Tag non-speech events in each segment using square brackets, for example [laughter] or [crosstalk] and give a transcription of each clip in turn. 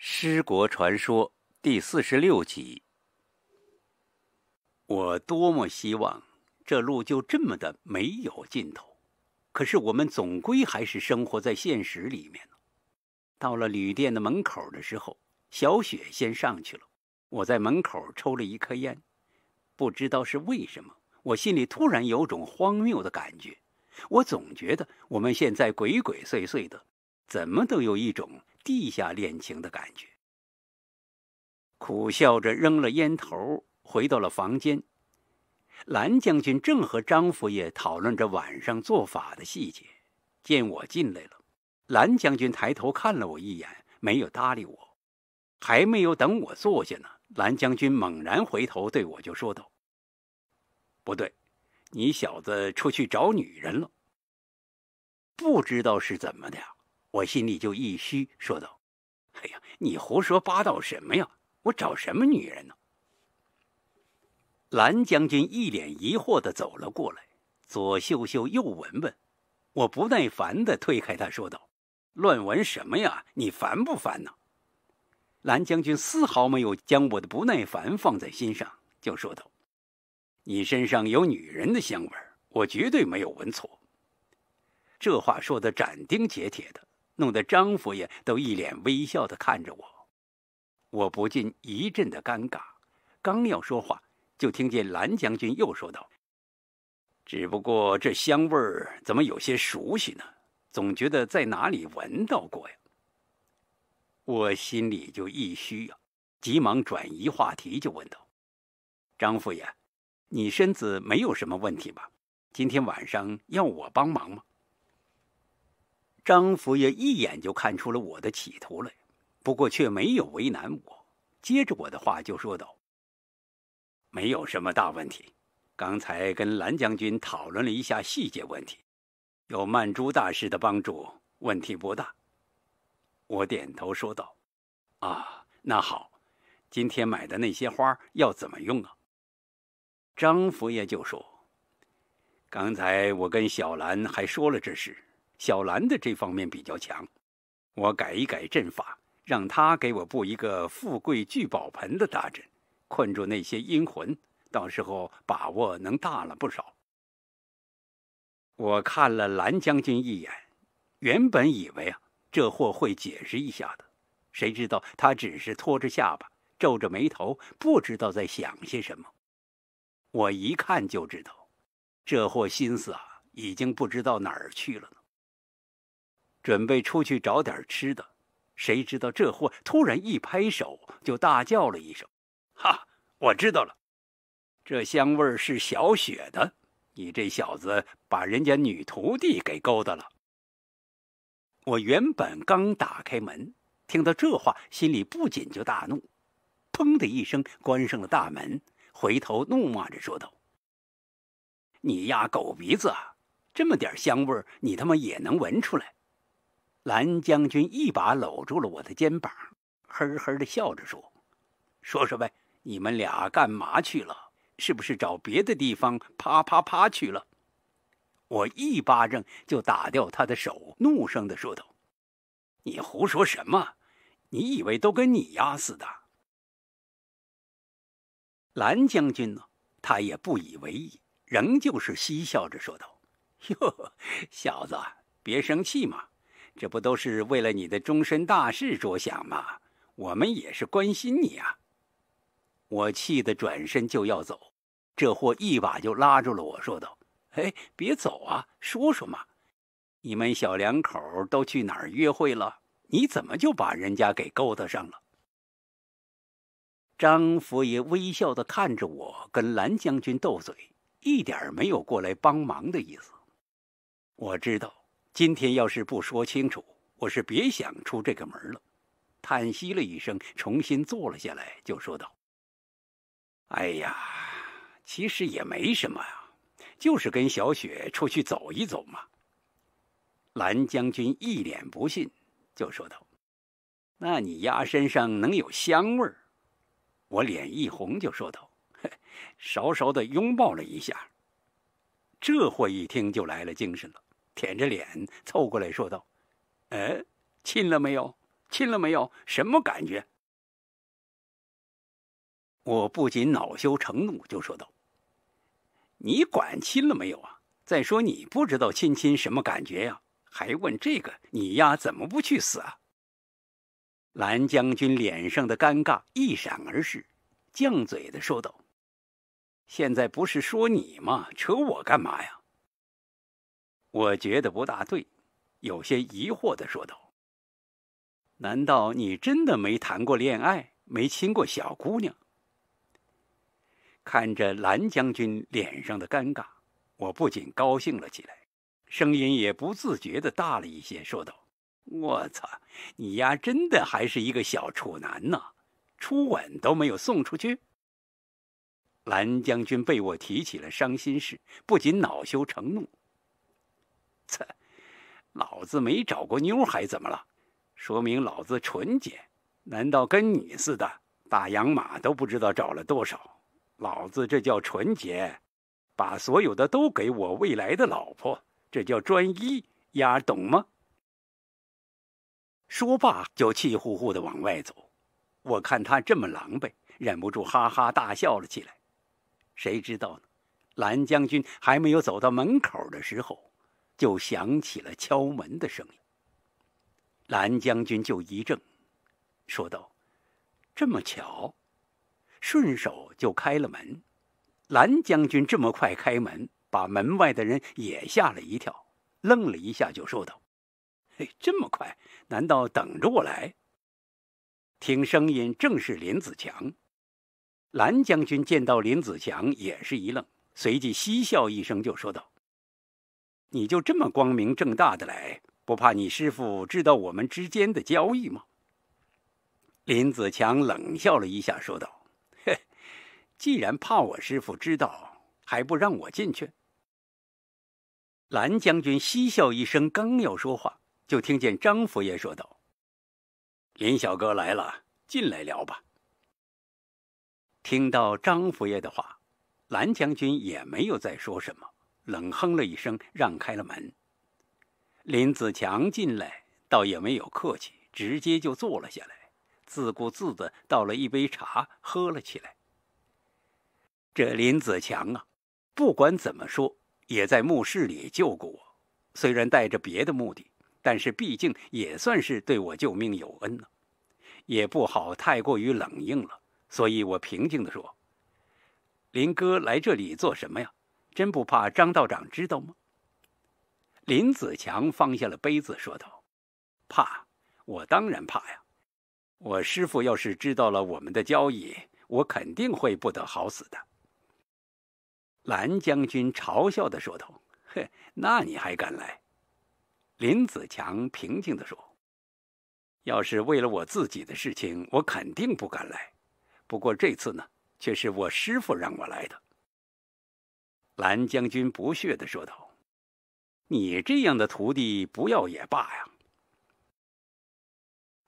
《失国传说》第四十六集。我多么希望这路就这么的没有尽头，可是我们总归还是生活在现实里面。到了旅店的门口的时候，小雪先上去了。我在门口抽了一颗烟，不知道是为什么，我心里突然有种荒谬的感觉。我总觉得我们现在鬼鬼祟祟的，怎么都有一种。地下恋情的感觉，苦笑着扔了烟头，回到了房间。蓝将军正和张福爷讨论着晚上做法的细节，见我进来了，蓝将军抬头看了我一眼，没有搭理我。还没有等我坐下呢，蓝将军猛然回头对我就说道：“不对，你小子出去找女人了？不知道是怎么的。”我心里就一虚，说道：“哎呀，你胡说八道什么呀？我找什么女人呢？”蓝将军一脸疑惑的走了过来，左嗅嗅，右闻闻。我不耐烦的推开他，说道：“乱闻什么呀？你烦不烦呢？”蓝将军丝毫没有将我的不耐烦放在心上，就说道：“你身上有女人的香味儿，我绝对没有闻错。”这话说的斩钉截铁的。弄得张佛爷都一脸微笑的看着我，我不禁一阵的尴尬。刚要说话，就听见蓝将军又说道：“只不过这香味儿怎么有些熟悉呢？总觉得在哪里闻到过呀。”我心里就一虚呀，急忙转移话题，就问道：“张佛爷，你身子没有什么问题吧？今天晚上要我帮忙吗？”张佛爷一眼就看出了我的企图来，不过却没有为难我。接着我的话就说道：“没有什么大问题，刚才跟蓝将军讨论了一下细节问题，有曼珠大师的帮助，问题不大。”我点头说道：“啊，那好，今天买的那些花要怎么用啊？”张佛爷就说：“刚才我跟小兰还说了这事。”小兰的这方面比较强，我改一改阵法，让他给我布一个富贵聚宝盆的大阵，困住那些阴魂，到时候把握能大了不少。我看了蓝将军一眼，原本以为啊，这货会解释一下的，谁知道他只是拖着下巴，皱着眉头，不知道在想些什么。我一看就知道，这货心思啊，已经不知道哪儿去了呢。准备出去找点吃的，谁知道这货突然一拍手，就大叫了一声：“哈！我知道了，这香味是小雪的。你这小子把人家女徒弟给勾搭了。”我原本刚打开门，听到这话，心里不仅就大怒，砰的一声关上了大门，回头怒骂着说道：“你丫狗鼻子啊！这么点香味，你他妈也能闻出来？”蓝将军一把搂住了我的肩膀，嘿嘿的笑着说：“说说呗，你们俩干嘛去了？是不是找别的地方啪啪啪去了？”我一巴掌就打掉他的手，怒声的说道：“你胡说什么？你以为都跟你呀似的？”蓝将军呢，他也不以为意，仍旧是嬉笑着说道：“ [laughs] 哟，小子，别生气嘛。”这不都是为了你的终身大事着想吗？我们也是关心你啊！我气得转身就要走，这货一把就拉住了我说道：“哎，别走啊，说说嘛，你们小两口都去哪儿约会了？你怎么就把人家给勾搭上了？”张佛爷微笑的看着我，跟蓝将军斗嘴，一点没有过来帮忙的意思。我知道。今天要是不说清楚，我是别想出这个门了。叹息了一声，重新坐了下来，就说道：“哎呀，其实也没什么啊，就是跟小雪出去走一走嘛。”蓝将军一脸不信，就说道：“那你鸭身上能有香味儿？”我脸一红，就说道：“稍稍的拥抱了一下。”这货一听就来了精神了。舔着脸凑过来说道：“呃，亲了没有？亲了没有？什么感觉？”我不仅恼羞成怒，就说道：“你管亲了没有啊？再说你不知道亲亲什么感觉呀？还问这个？你丫怎么不去死啊？”蓝将军脸上的尴尬一闪而逝，犟嘴的说道：“现在不是说你吗？扯我干嘛呀？”我觉得不大对，有些疑惑地说道：“难道你真的没谈过恋爱，没亲过小姑娘？”看着蓝将军脸上的尴尬，我不仅高兴了起来，声音也不自觉地大了一些，说道：“我操，你丫真的还是一个小处男呢，初吻都没有送出去！”蓝将军被我提起了伤心事，不仅恼羞成怒。操，[laughs] 老子没找过妞还怎么了？说明老子纯洁。难道跟你似的，大洋马都不知道找了多少？老子这叫纯洁，把所有的都给我未来的老婆，这叫专一，丫懂吗？说罢就气呼呼的往外走。我看他这么狼狈，忍不住哈哈大笑了起来。谁知道呢？蓝将军还没有走到门口的时候。就响起了敲门的声音，蓝将军就一怔，说道：“这么巧！”顺手就开了门。蓝将军这么快开门，把门外的人也吓了一跳，愣了一下，就说道：“嘿，这么快？难道等着我来？”听声音正是林子强。蓝将军见到林子强也是一愣，随即嬉笑一声，就说道。你就这么光明正大的来，不怕你师傅知道我们之间的交易吗？林子强冷笑了一下，说道：“嘿，既然怕我师傅知道，还不让我进去？”蓝将军嬉笑一声，刚要说话，就听见张佛爷说道：“林小哥来了，进来聊吧。”听到张佛爷的话，蓝将军也没有再说什么。冷哼了一声，让开了门。林子强进来，倒也没有客气，直接就坐了下来，自顾自的倒了一杯茶，喝了起来。这林子强啊，不管怎么说，也在墓室里救过我，虽然带着别的目的，但是毕竟也算是对我救命有恩呢，也不好太过于冷硬了，所以我平静的说：“林哥来这里做什么呀？”真不怕张道长知道吗？林子强放下了杯子，说道：“怕，我当然怕呀。我师傅要是知道了我们的交易，我肯定会不得好死的。”蓝将军嘲笑的说道：“嘿，那你还敢来？”林子强平静的说：“要是为了我自己的事情，我肯定不敢来。不过这次呢，却是我师傅让我来的。”蓝将军不屑的说道：“你这样的徒弟不要也罢呀。”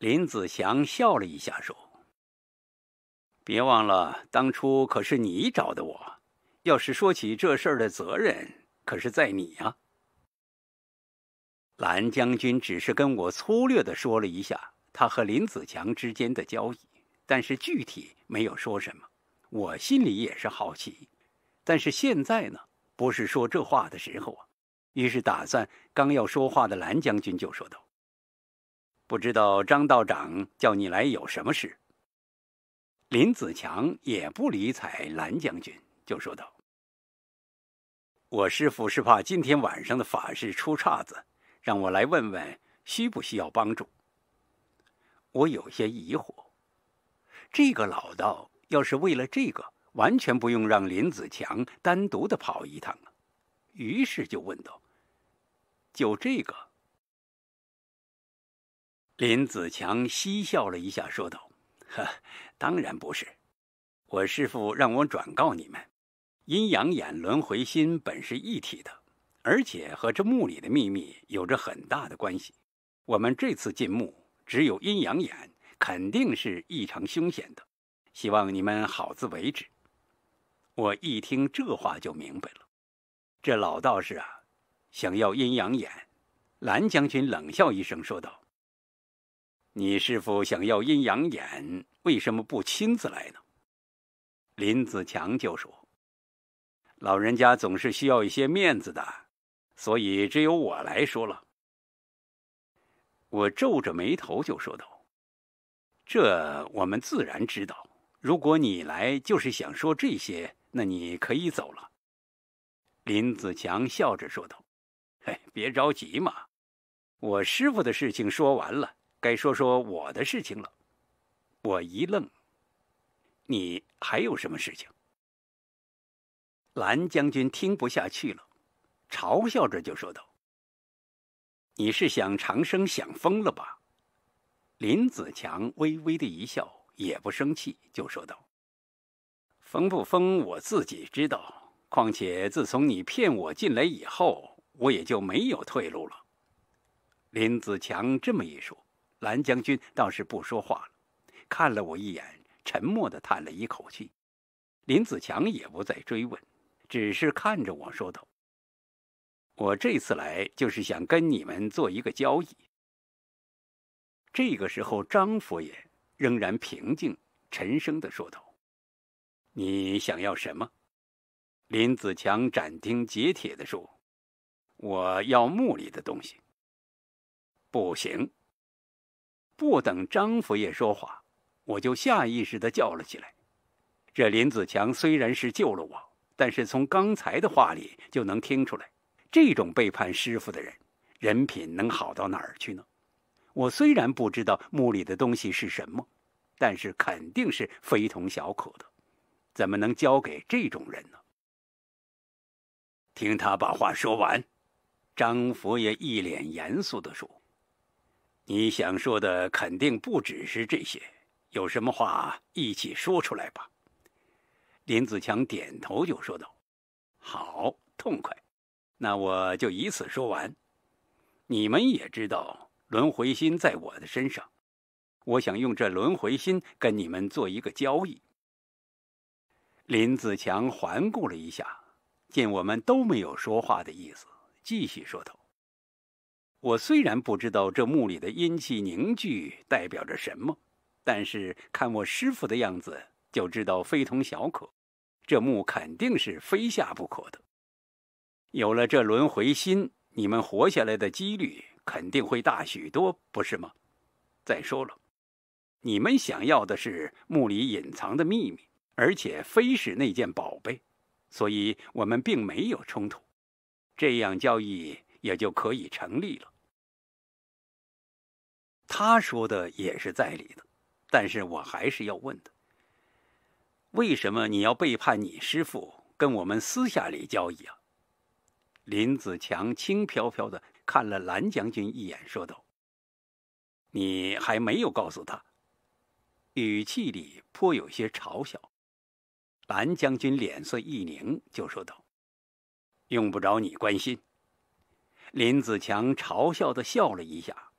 林子祥笑了一下说：“别忘了，当初可是你找的我，要是说起这事儿的责任，可是在你呀。”蓝将军只是跟我粗略的说了一下他和林子强之间的交易，但是具体没有说什么。我心里也是好奇。但是现在呢，不是说这话的时候啊。于是打算刚要说话的蓝将军就说道：“不知道张道长叫你来有什么事？”林子强也不理睬蓝将军，就说道：“我师傅是怕今天晚上的法事出岔子，让我来问问需不需要帮助。我有些疑惑，这个老道要是为了这个。”完全不用让林子强单独的跑一趟了，于是就问道：“就这个？”林子强嬉笑了一下，说道：“呵，当然不是，我师傅让我转告你们，阴阳眼、轮回心本是一体的，而且和这墓里的秘密有着很大的关系。我们这次进墓只有阴阳眼，肯定是异常凶险的，希望你们好自为之。”我一听这话就明白了，这老道士啊，想要阴阳眼。蓝将军冷笑一声说道：“你师傅想要阴阳眼，为什么不亲自来呢？”林子强就说：“老人家总是需要一些面子的，所以只有我来说了。”我皱着眉头就说道：“这我们自然知道。如果你来就是想说这些。”那你可以走了。”林子强笑着说道，“嘿，别着急嘛，我师傅的事情说完了，该说说我的事情了。”我一愣，“你还有什么事情？”蓝将军听不下去了，嘲笑着就说道：“你是想长生想疯了吧？”林子强微微的一笑，也不生气，就说道。封不封我自己知道。况且自从你骗我进来以后，我也就没有退路了。林子强这么一说，蓝将军倒是不说话了，看了我一眼，沉默的叹了一口气。林子强也不再追问，只是看着我说道：“我这次来就是想跟你们做一个交易。”这个时候，张佛爷仍然平静，沉声的说道。你想要什么？林子强斩钉截铁的说：“我要墓里的东西。”不行！不等张佛爷说话，我就下意识的叫了起来。这林子强虽然是救了我，但是从刚才的话里就能听出来，这种背叛师傅的人，人品能好到哪儿去呢？我虽然不知道墓里的东西是什么，但是肯定是非同小可的。怎么能交给这种人呢？听他把话说完，张佛爷一脸严肃地说：“你想说的肯定不只是这些，有什么话一起说出来吧。”林子强点头就说道：“好，痛快，那我就以此说完。你们也知道轮回心在我的身上，我想用这轮回心跟你们做一个交易。”林子强环顾了一下，见我们都没有说话的意思，继续说道：“我虽然不知道这墓里的阴气凝聚代表着什么，但是看我师傅的样子，就知道非同小可。这墓肯定是非下不可的。有了这轮回心，你们活下来的几率肯定会大许多，不是吗？再说了，你们想要的是墓里隐藏的秘密。”而且非是那件宝贝，所以我们并没有冲突，这样交易也就可以成立了。他说的也是在理的，但是我还是要问的：为什么你要背叛你师父，跟我们私下里交易啊？林子强轻飘飘的看了蓝将军一眼，说道：“你还没有告诉他。”语气里颇有些嘲笑。蓝将军脸色一凝，就说道：“用不着你关心。”林子强嘲笑的笑了一下：“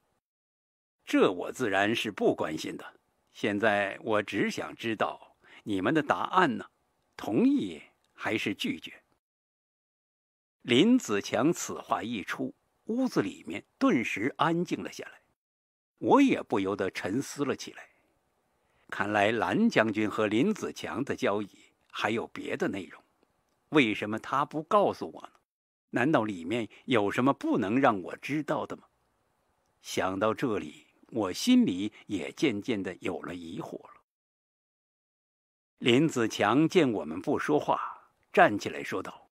这我自然是不关心的。现在我只想知道你们的答案呢，同意还是拒绝？”林子强此话一出，屋子里面顿时安静了下来。我也不由得沉思了起来。看来蓝将军和林子强的交易。还有别的内容，为什么他不告诉我呢？难道里面有什么不能让我知道的吗？想到这里，我心里也渐渐的有了疑惑了。林子强见我们不说话，站起来说道：“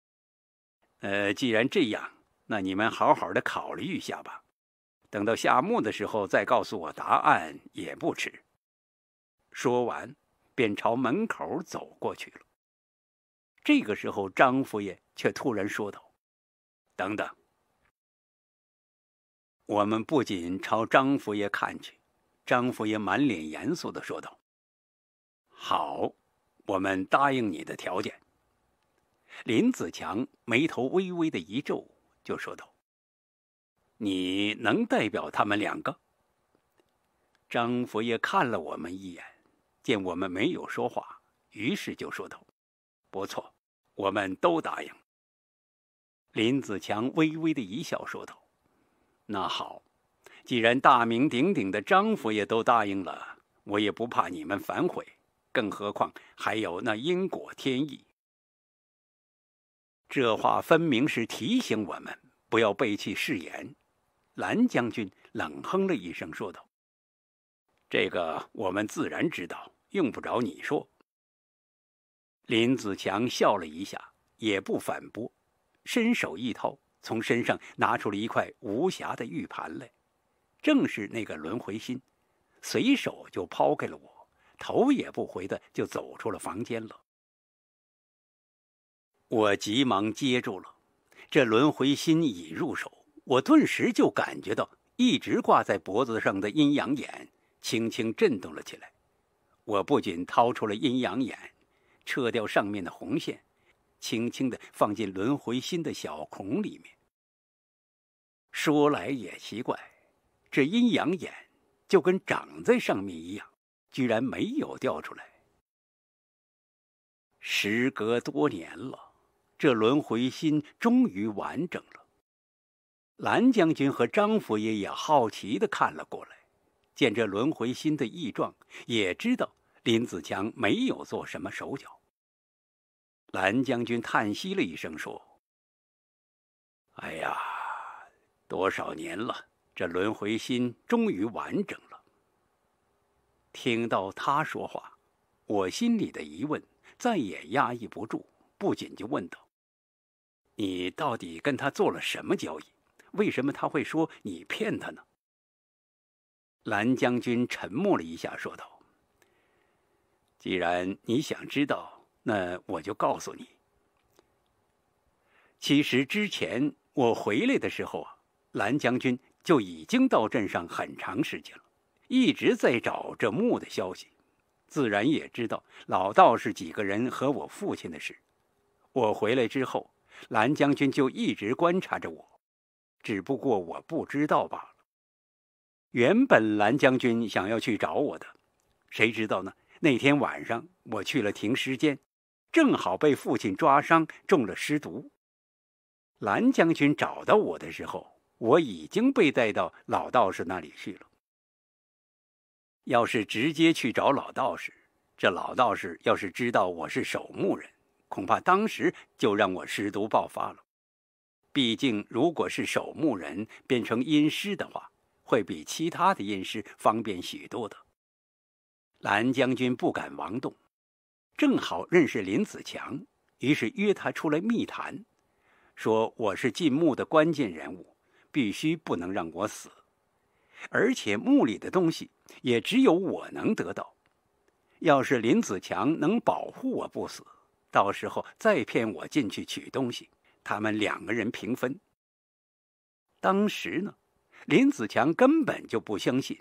呃，既然这样，那你们好好的考虑一下吧。等到夏末的时候再告诉我答案也不迟。”说完，便朝门口走过去了。这个时候，张佛爷却突然说道：“等等。”我们不仅朝张佛爷看去。张佛爷满脸严肃的说道：“好，我们答应你的条件。”林子强眉头微微的一皱，就说道：“你能代表他们两个？”张佛爷看了我们一眼，见我们没有说话，于是就说道：“不错。”我们都答应。林子强微微的一笑，说道：“那好，既然大名鼎鼎的张佛爷都答应了，我也不怕你们反悔。更何况还有那因果天意。”这话分明是提醒我们不要背弃誓言。蓝将军冷哼了一声，说道：“这个我们自然知道，用不着你说。”林子强笑了一下，也不反驳，伸手一掏，从身上拿出了一块无瑕的玉盘来，正是那个轮回心，随手就抛给了我，头也不回的就走出了房间了。我急忙接住了，这轮回心已入手，我顿时就感觉到一直挂在脖子上的阴阳眼轻轻震动了起来，我不仅掏出了阴阳眼。撤掉上面的红线，轻轻地放进轮回心的小孔里面。说来也奇怪，这阴阳眼就跟长在上面一样，居然没有掉出来。时隔多年了，这轮回心终于完整了。蓝将军和张佛爷也好奇地看了过来，见这轮回心的异状，也知道林子强没有做什么手脚。蓝将军叹息了一声，说：“哎呀，多少年了，这轮回心终于完整了。”听到他说话，我心里的疑问再也压抑不住，不禁就问道：“你到底跟他做了什么交易？为什么他会说你骗他呢？”蓝将军沉默了一下，说道：“既然你想知道。”那我就告诉你，其实之前我回来的时候啊，蓝将军就已经到镇上很长时间了，一直在找这墓的消息，自然也知道老道士几个人和我父亲的事。我回来之后，蓝将军就一直观察着我，只不过我不知道罢了。原本蓝将军想要去找我的，谁知道呢？那天晚上我去了停尸间。正好被父亲抓伤，中了尸毒。蓝将军找到我的时候，我已经被带到老道士那里去了。要是直接去找老道士，这老道士要是知道我是守墓人，恐怕当时就让我尸毒爆发了。毕竟，如果是守墓人变成阴尸的话，会比其他的阴尸方便许多的。蓝将军不敢妄动。正好认识林子强，于是约他出来密谈，说我是进墓的关键人物，必须不能让我死，而且墓里的东西也只有我能得到。要是林子强能保护我不死，到时候再骗我进去取东西，他们两个人平分。当时呢，林子强根本就不相信，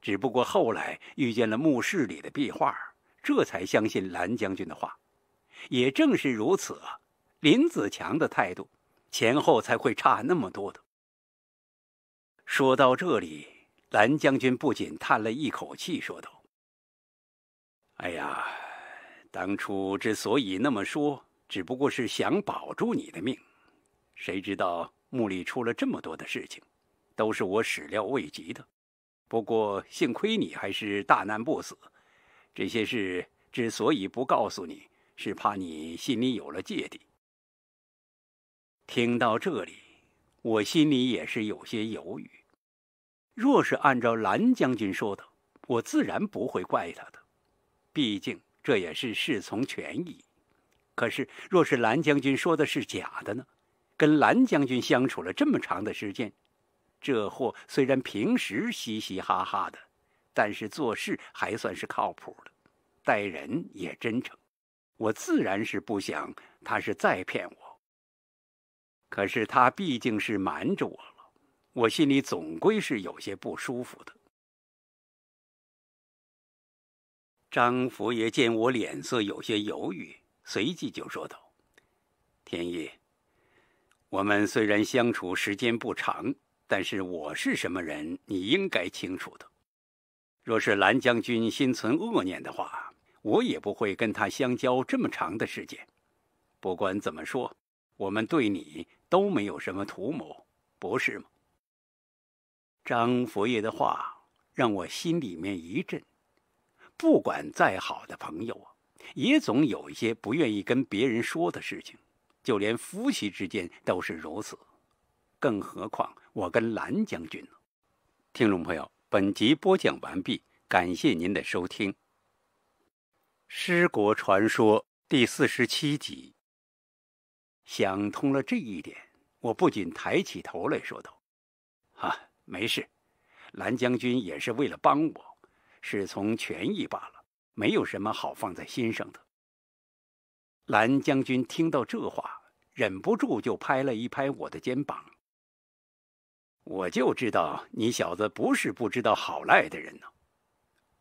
只不过后来遇见了墓室里的壁画。这才相信蓝将军的话，也正是如此，林子强的态度前后才会差那么多的。说到这里，蓝将军不仅叹了一口气，说道：“哎呀，当初之所以那么说，只不过是想保住你的命，谁知道墓里出了这么多的事情，都是我始料未及的。不过幸亏你还是大难不死。”这些事之所以不告诉你，是怕你心里有了芥蒂。听到这里，我心里也是有些犹豫。若是按照蓝将军说的，我自然不会怪他的，毕竟这也是事从权宜。可是，若是蓝将军说的是假的呢？跟蓝将军相处了这么长的时间，这货虽然平时嘻嘻哈哈的。但是做事还算是靠谱的，待人也真诚。我自然是不想他是再骗我，可是他毕竟是瞒着我了，我心里总归是有些不舒服的。张佛爷见我脸色有些犹豫，随即就说道：“天意，我们虽然相处时间不长，但是我是什么人，你应该清楚的。”若是蓝将军心存恶念的话，我也不会跟他相交这么长的时间。不管怎么说，我们对你都没有什么图谋，不是吗？张佛爷的话让我心里面一震。不管再好的朋友啊，也总有一些不愿意跟别人说的事情，就连夫妻之间都是如此，更何况我跟蓝将军呢？听众朋友。本集播讲完毕，感谢您的收听，《诗国传说》第四十七集。想通了这一点，我不仅抬起头来说道：“啊，没事，蓝将军也是为了帮我，是从权益罢了，没有什么好放在心上的。”蓝将军听到这话，忍不住就拍了一拍我的肩膀。我就知道你小子不是不知道好赖的人呢，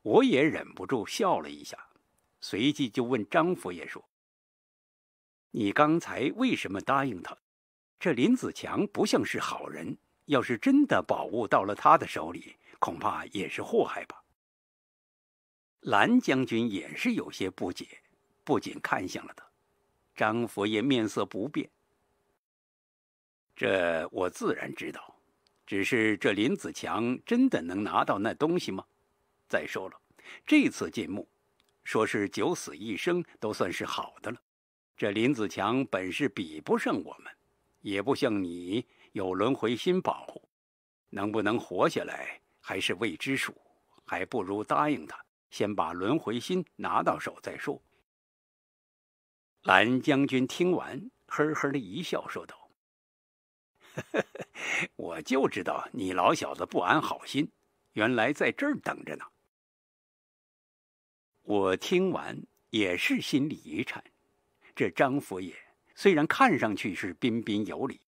我也忍不住笑了一下，随即就问张佛爷说：“你刚才为什么答应他？这林子强不像是好人，要是真的宝物到了他的手里，恐怕也是祸害吧？”蓝将军也是有些不解，不仅看向了他。张佛爷面色不变：“这我自然知道。”只是这林子强真的能拿到那东西吗？再说了，这次进墓，说是九死一生都算是好的了。这林子强本事比不上我们，也不像你有轮回心保护，能不能活下来还是未知数。还不如答应他，先把轮回心拿到手再说。蓝将军听完，呵呵的一笑，说道。[laughs] 我就知道你老小子不安好心，原来在这儿等着呢。我听完也是心里一颤。这张佛爷虽然看上去是彬彬有礼，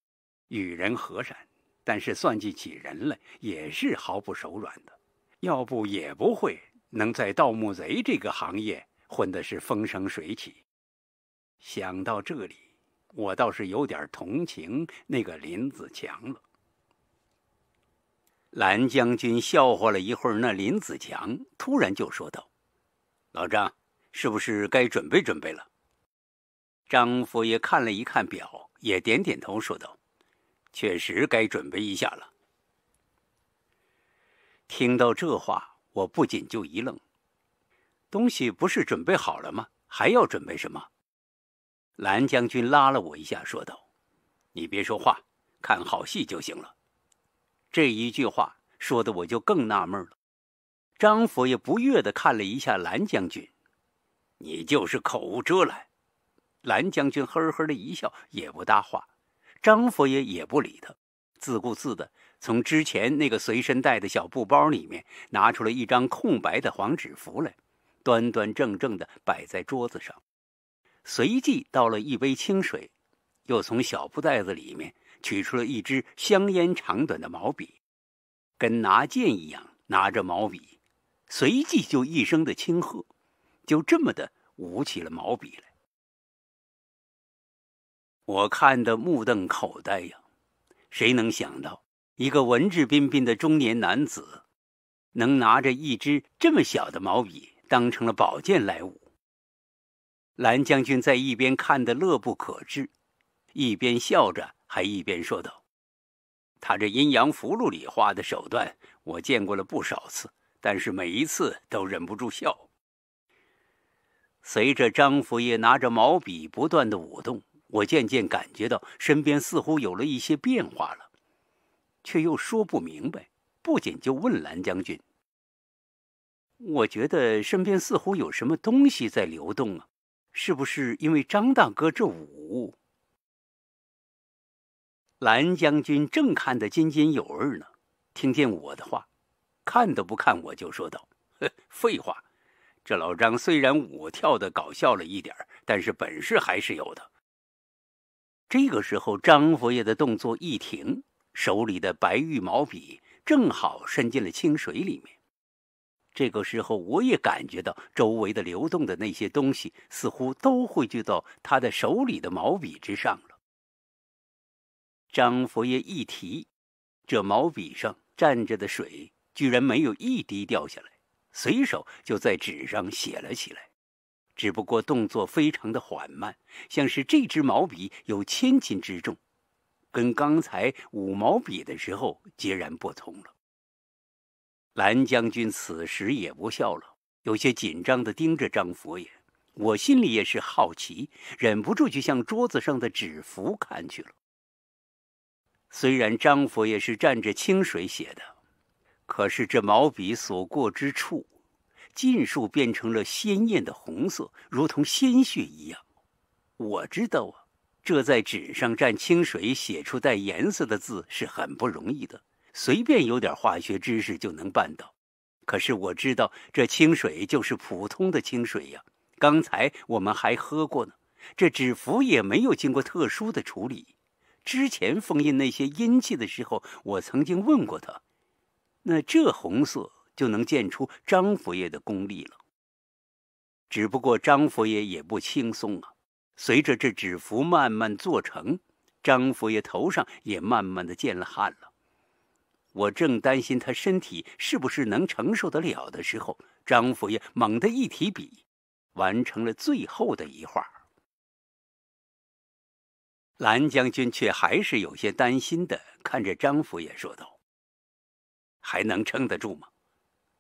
与人和善，但是算计起人来也是毫不手软的。要不也不会能在盗墓贼这个行业混的是风生水起。想到这里。我倒是有点同情那个林子强了。蓝将军笑话了一会儿，那林子强突然就说道：“老张，是不是该准备准备了？”张佛爷看了一看表，也点点头说道：“确实该准备一下了。”听到这话，我不仅就一愣：“东西不是准备好了吗？还要准备什么？”蓝将军拉了我一下，说道：“你别说话，看好戏就行了。”这一句话说的，我就更纳闷了。张佛爷不悦的看了一下蓝将军：“你就是口无遮拦。”蓝将军呵呵的一笑，也不搭话。张佛爷也不理他，自顾自的从之前那个随身带的小布包里面拿出了一张空白的黄纸符来，端端正正的摆在桌子上。随即倒了一杯清水，又从小布袋子里面取出了一支香烟长短的毛笔，跟拿剑一样拿着毛笔，随即就一声的轻喝，就这么的舞起了毛笔来。我看得目瞪口呆呀！谁能想到一个文质彬彬的中年男子，能拿着一支这么小的毛笔当成了宝剑来舞？蓝将军在一边看得乐不可支，一边笑着，还一边说道：“他这阴阳符箓里画的手段，我见过了不少次，但是每一次都忍不住笑。”随着张府爷拿着毛笔不断的舞动，我渐渐感觉到身边似乎有了一些变化了，却又说不明白。不仅就问蓝将军：“我觉得身边似乎有什么东西在流动啊？”是不是因为张大哥这舞？蓝将军正看得津津有味呢，听见我的话，看都不看我就说道：“废话，这老张虽然舞跳的搞笑了一点，但是本事还是有的。”这个时候，张佛爷的动作一停，手里的白玉毛笔正好伸进了清水里面。这个时候，我也感觉到周围的流动的那些东西，似乎都汇聚到他的手里的毛笔之上了。张佛爷一提，这毛笔上蘸着的水居然没有一滴掉下来，随手就在纸上写了起来。只不过动作非常的缓慢，像是这支毛笔有千斤之重，跟刚才舞毛笔的时候截然不同了。蓝将军此时也不笑了，有些紧张地盯着张佛爷。我心里也是好奇，忍不住就向桌子上的纸符看去了。虽然张佛爷是蘸着清水写的，可是这毛笔所过之处，尽数变成了鲜艳的红色，如同鲜血一样。我知道啊，这在纸上蘸清水写出带颜色的字是很不容易的。随便有点化学知识就能办到，可是我知道这清水就是普通的清水呀。刚才我们还喝过呢。这纸符也没有经过特殊的处理。之前封印那些阴气的时候，我曾经问过他。那这红色就能见出张佛爷的功力了。只不过张佛爷也不轻松啊。随着这纸符慢慢做成，张佛爷头上也慢慢的见了汗了。我正担心他身体是不是能承受得了的时候，张佛爷猛地一提笔，完成了最后的一画。蓝将军却还是有些担心的看着张佛爷说道：“还能撑得住吗？”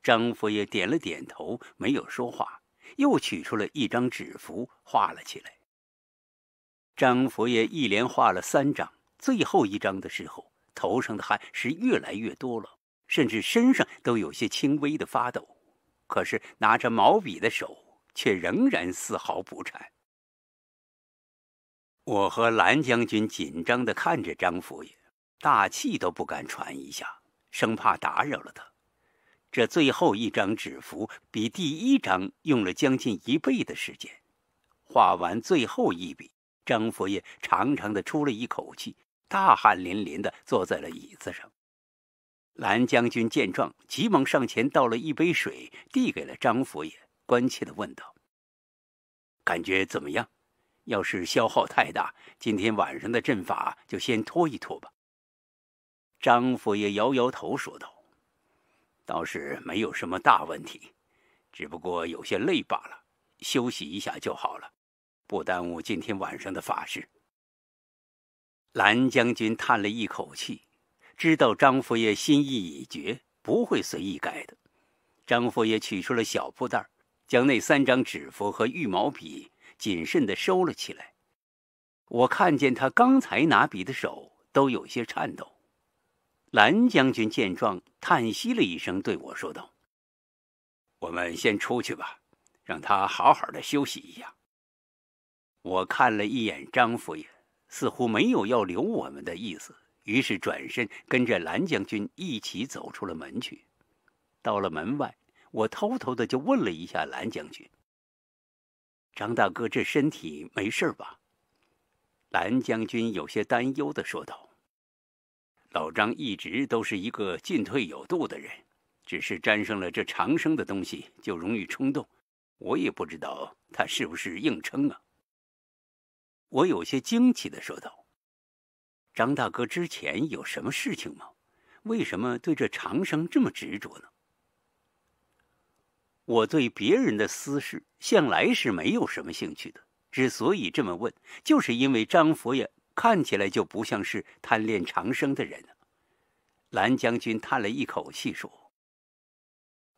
张佛爷点了点头，没有说话，又取出了一张纸符画了起来。张佛爷一连画了三张，最后一张的时候。头上的汗是越来越多了，甚至身上都有些轻微的发抖，可是拿着毛笔的手却仍然丝毫不颤。我和蓝将军紧张地看着张佛爷，大气都不敢喘一下，生怕打扰了他。这最后一张纸符比第一张用了将近一倍的时间。画完最后一笔，张佛爷长长的出了一口气。大汗淋淋的坐在了椅子上，蓝将军见状，急忙上前倒了一杯水，递给了张佛爷，关切的问道：“感觉怎么样？要是消耗太大，今天晚上的阵法就先拖一拖吧。”张佛爷摇摇头，说道：“倒是没有什么大问题，只不过有些累罢了，休息一下就好了，不耽误今天晚上的法事。”蓝将军叹了一口气，知道张佛爷心意已决，不会随意改的。张佛爷取出了小布袋将那三张纸符和御毛笔谨慎地收了起来。我看见他刚才拿笔的手都有些颤抖。蓝将军见状，叹息了一声，对我说道：“我们先出去吧，让他好好的休息一下。”我看了一眼张佛爷。似乎没有要留我们的意思，于是转身跟着蓝将军一起走出了门去。到了门外，我偷偷的就问了一下蓝将军：“张大哥，这身体没事吧？”蓝将军有些担忧的说道：“老张一直都是一个进退有度的人，只是沾上了这长生的东西，就容易冲动。我也不知道他是不是硬撑啊。”我有些惊奇的说道：“张大哥之前有什么事情吗？为什么对这长生这么执着呢？”我对别人的私事向来是没有什么兴趣的，之所以这么问，就是因为张佛爷看起来就不像是贪恋长生的人。蓝将军叹了一口气说：“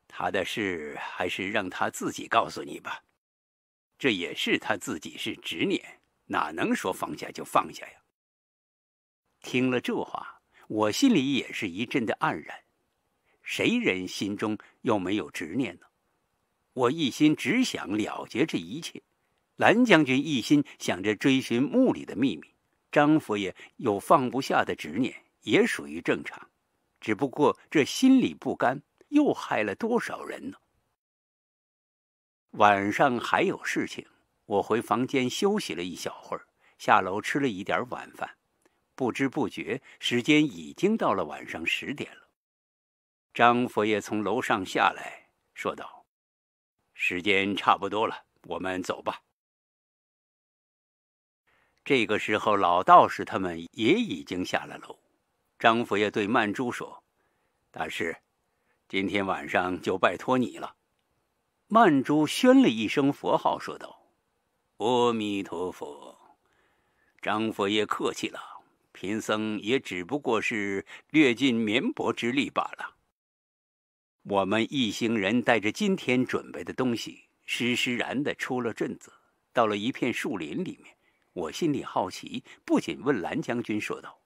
他的事还是让他自己告诉你吧，这也是他自己是执念。”哪能说放下就放下呀？听了这话，我心里也是一阵的黯然。谁人心中又没有执念呢？我一心只想了结这一切。蓝将军一心想着追寻墓里的秘密，张佛爷有放不下的执念，也属于正常。只不过这心里不甘，又害了多少人呢？晚上还有事情。我回房间休息了一小会儿，下楼吃了一点晚饭。不知不觉，时间已经到了晚上十点了。张佛爷从楼上下来，说道：“时间差不多了，我们走吧。”这个时候，老道士他们也已经下了楼。张佛爷对曼珠说：“大师，今天晚上就拜托你了。”曼珠宣了一声佛号，说道。阿弥陀佛，张佛爷客气了，贫僧也只不过是略尽绵薄之力罢了。我们一行人带着今天准备的东西，施施然的出了镇子，到了一片树林里面。我心里好奇，不禁问蓝将军说道：“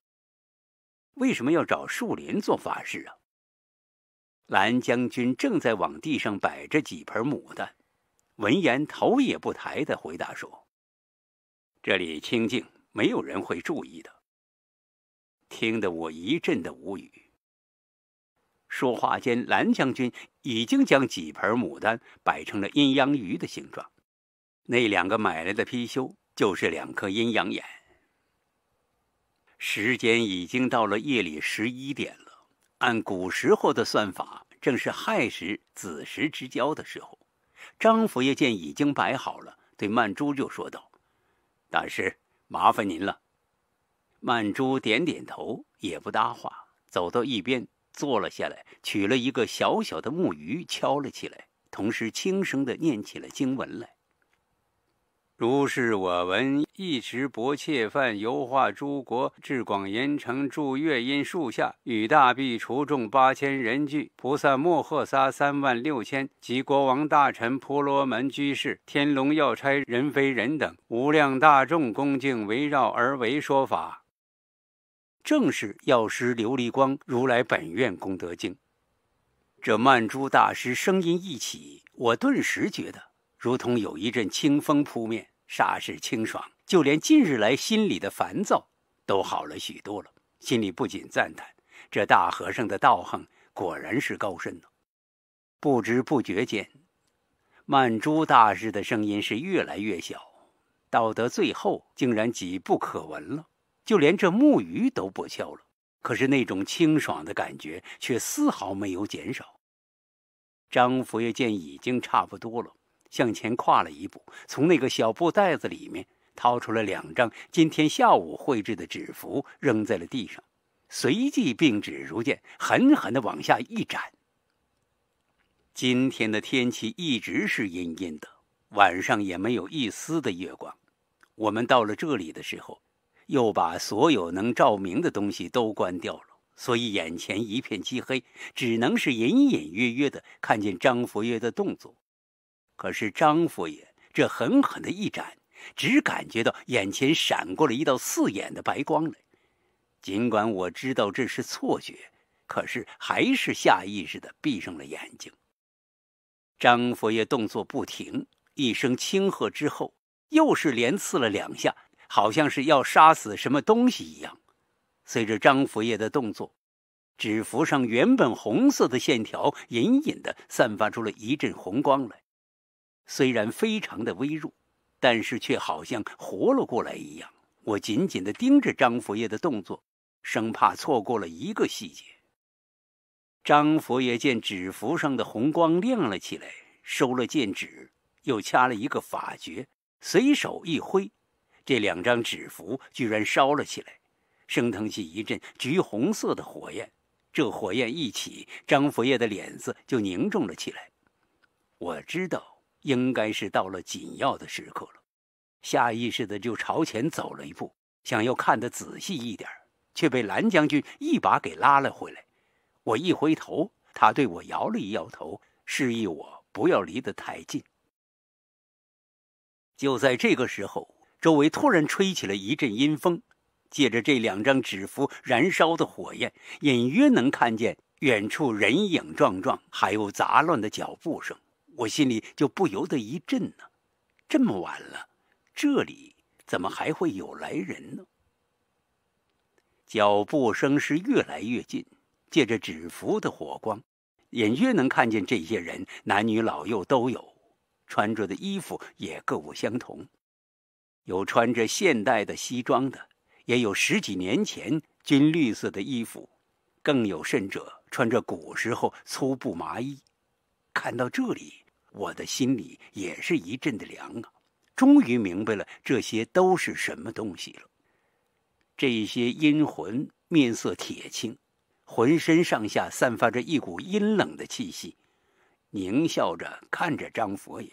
为什么要找树林做法事啊？”蓝将军正在往地上摆着几盆牡丹。闻言，头也不抬的回答说：“这里清静，没有人会注意的。”听得我一阵的无语。说话间，蓝将军已经将几盆牡丹摆成了阴阳鱼的形状，那两个买来的貔貅就是两颗阴阳眼。时间已经到了夜里十一点了，按古时候的算法，正是亥时子时之交的时候。张佛爷见已经摆好了，对曼珠就说道：“大师，麻烦您了。”曼珠点点头，也不搭话，走到一边坐了下来，取了一个小小的木鱼敲了起来，同时轻声的念起了经文来。如是我闻，一时薄怯犯游化诸国，至广严城住月阴树下，与大毕除众八千人俱，菩萨摩诃萨三万六千及国王大臣、婆罗门居士、天龙要差人非人等无量大众恭敬围绕而为说法。正是药师琉璃光如来本愿功德经。这曼珠大师声音一起，我顿时觉得。如同有一阵清风扑面，煞是清爽，就连近日来心里的烦躁都好了许多了。心里不禁赞叹：这大和尚的道行果然是高深呐！不知不觉间，曼珠大师的声音是越来越小，到得最后竟然几不可闻了，就连这木鱼都不敲了。可是那种清爽的感觉却丝毫没有减少。张佛爷见已经差不多了。向前跨了一步，从那个小布袋子里面掏出了两张今天下午绘制的纸符，扔在了地上，随即并指如剑，狠狠地往下一斩。今天的天气一直是阴阴的，晚上也没有一丝的月光。我们到了这里的时候，又把所有能照明的东西都关掉了，所以眼前一片漆黑，只能是隐隐约约的看见张佛爷的动作。可是张佛爷这狠狠的一斩，只感觉到眼前闪过了一道刺眼的白光来。尽管我知道这是错觉，可是还是下意识的闭上了眼睛。张佛爷动作不停，一声轻喝之后，又是连刺了两下，好像是要杀死什么东西一样。随着张佛爷的动作，纸符上原本红色的线条隐隐的散发出了一阵红光来。虽然非常的微弱，但是却好像活了过来一样。我紧紧的盯着张佛爷的动作，生怕错过了一个细节。张佛爷见纸符上的红光亮了起来，收了剑指，又掐了一个法诀，随手一挥，这两张纸符居然烧了起来，升腾起一阵橘红色的火焰。这火焰一起，张佛爷的脸色就凝重了起来。我知道。应该是到了紧要的时刻了，下意识的就朝前走了一步，想要看得仔细一点，却被蓝将军一把给拉了回来。我一回头，他对我摇了摇头，示意我不要离得太近。就在这个时候，周围突然吹起了一阵阴风，借着这两张纸符燃烧的火焰，隐约能看见远处人影幢幢，还有杂乱的脚步声。我心里就不由得一震呢。这么晚了，这里怎么还会有来人呢？脚步声是越来越近，借着纸符的火光，隐约能看见这些人，男女老幼都有，穿着的衣服也各不相同，有穿着现代的西装的，也有十几年前军绿色的衣服，更有甚者穿着古时候粗布麻衣。看到这里。我的心里也是一阵的凉啊！终于明白了，这些都是什么东西了？这些阴魂面色铁青，浑身上下散发着一股阴冷的气息，狞笑着看着张佛爷，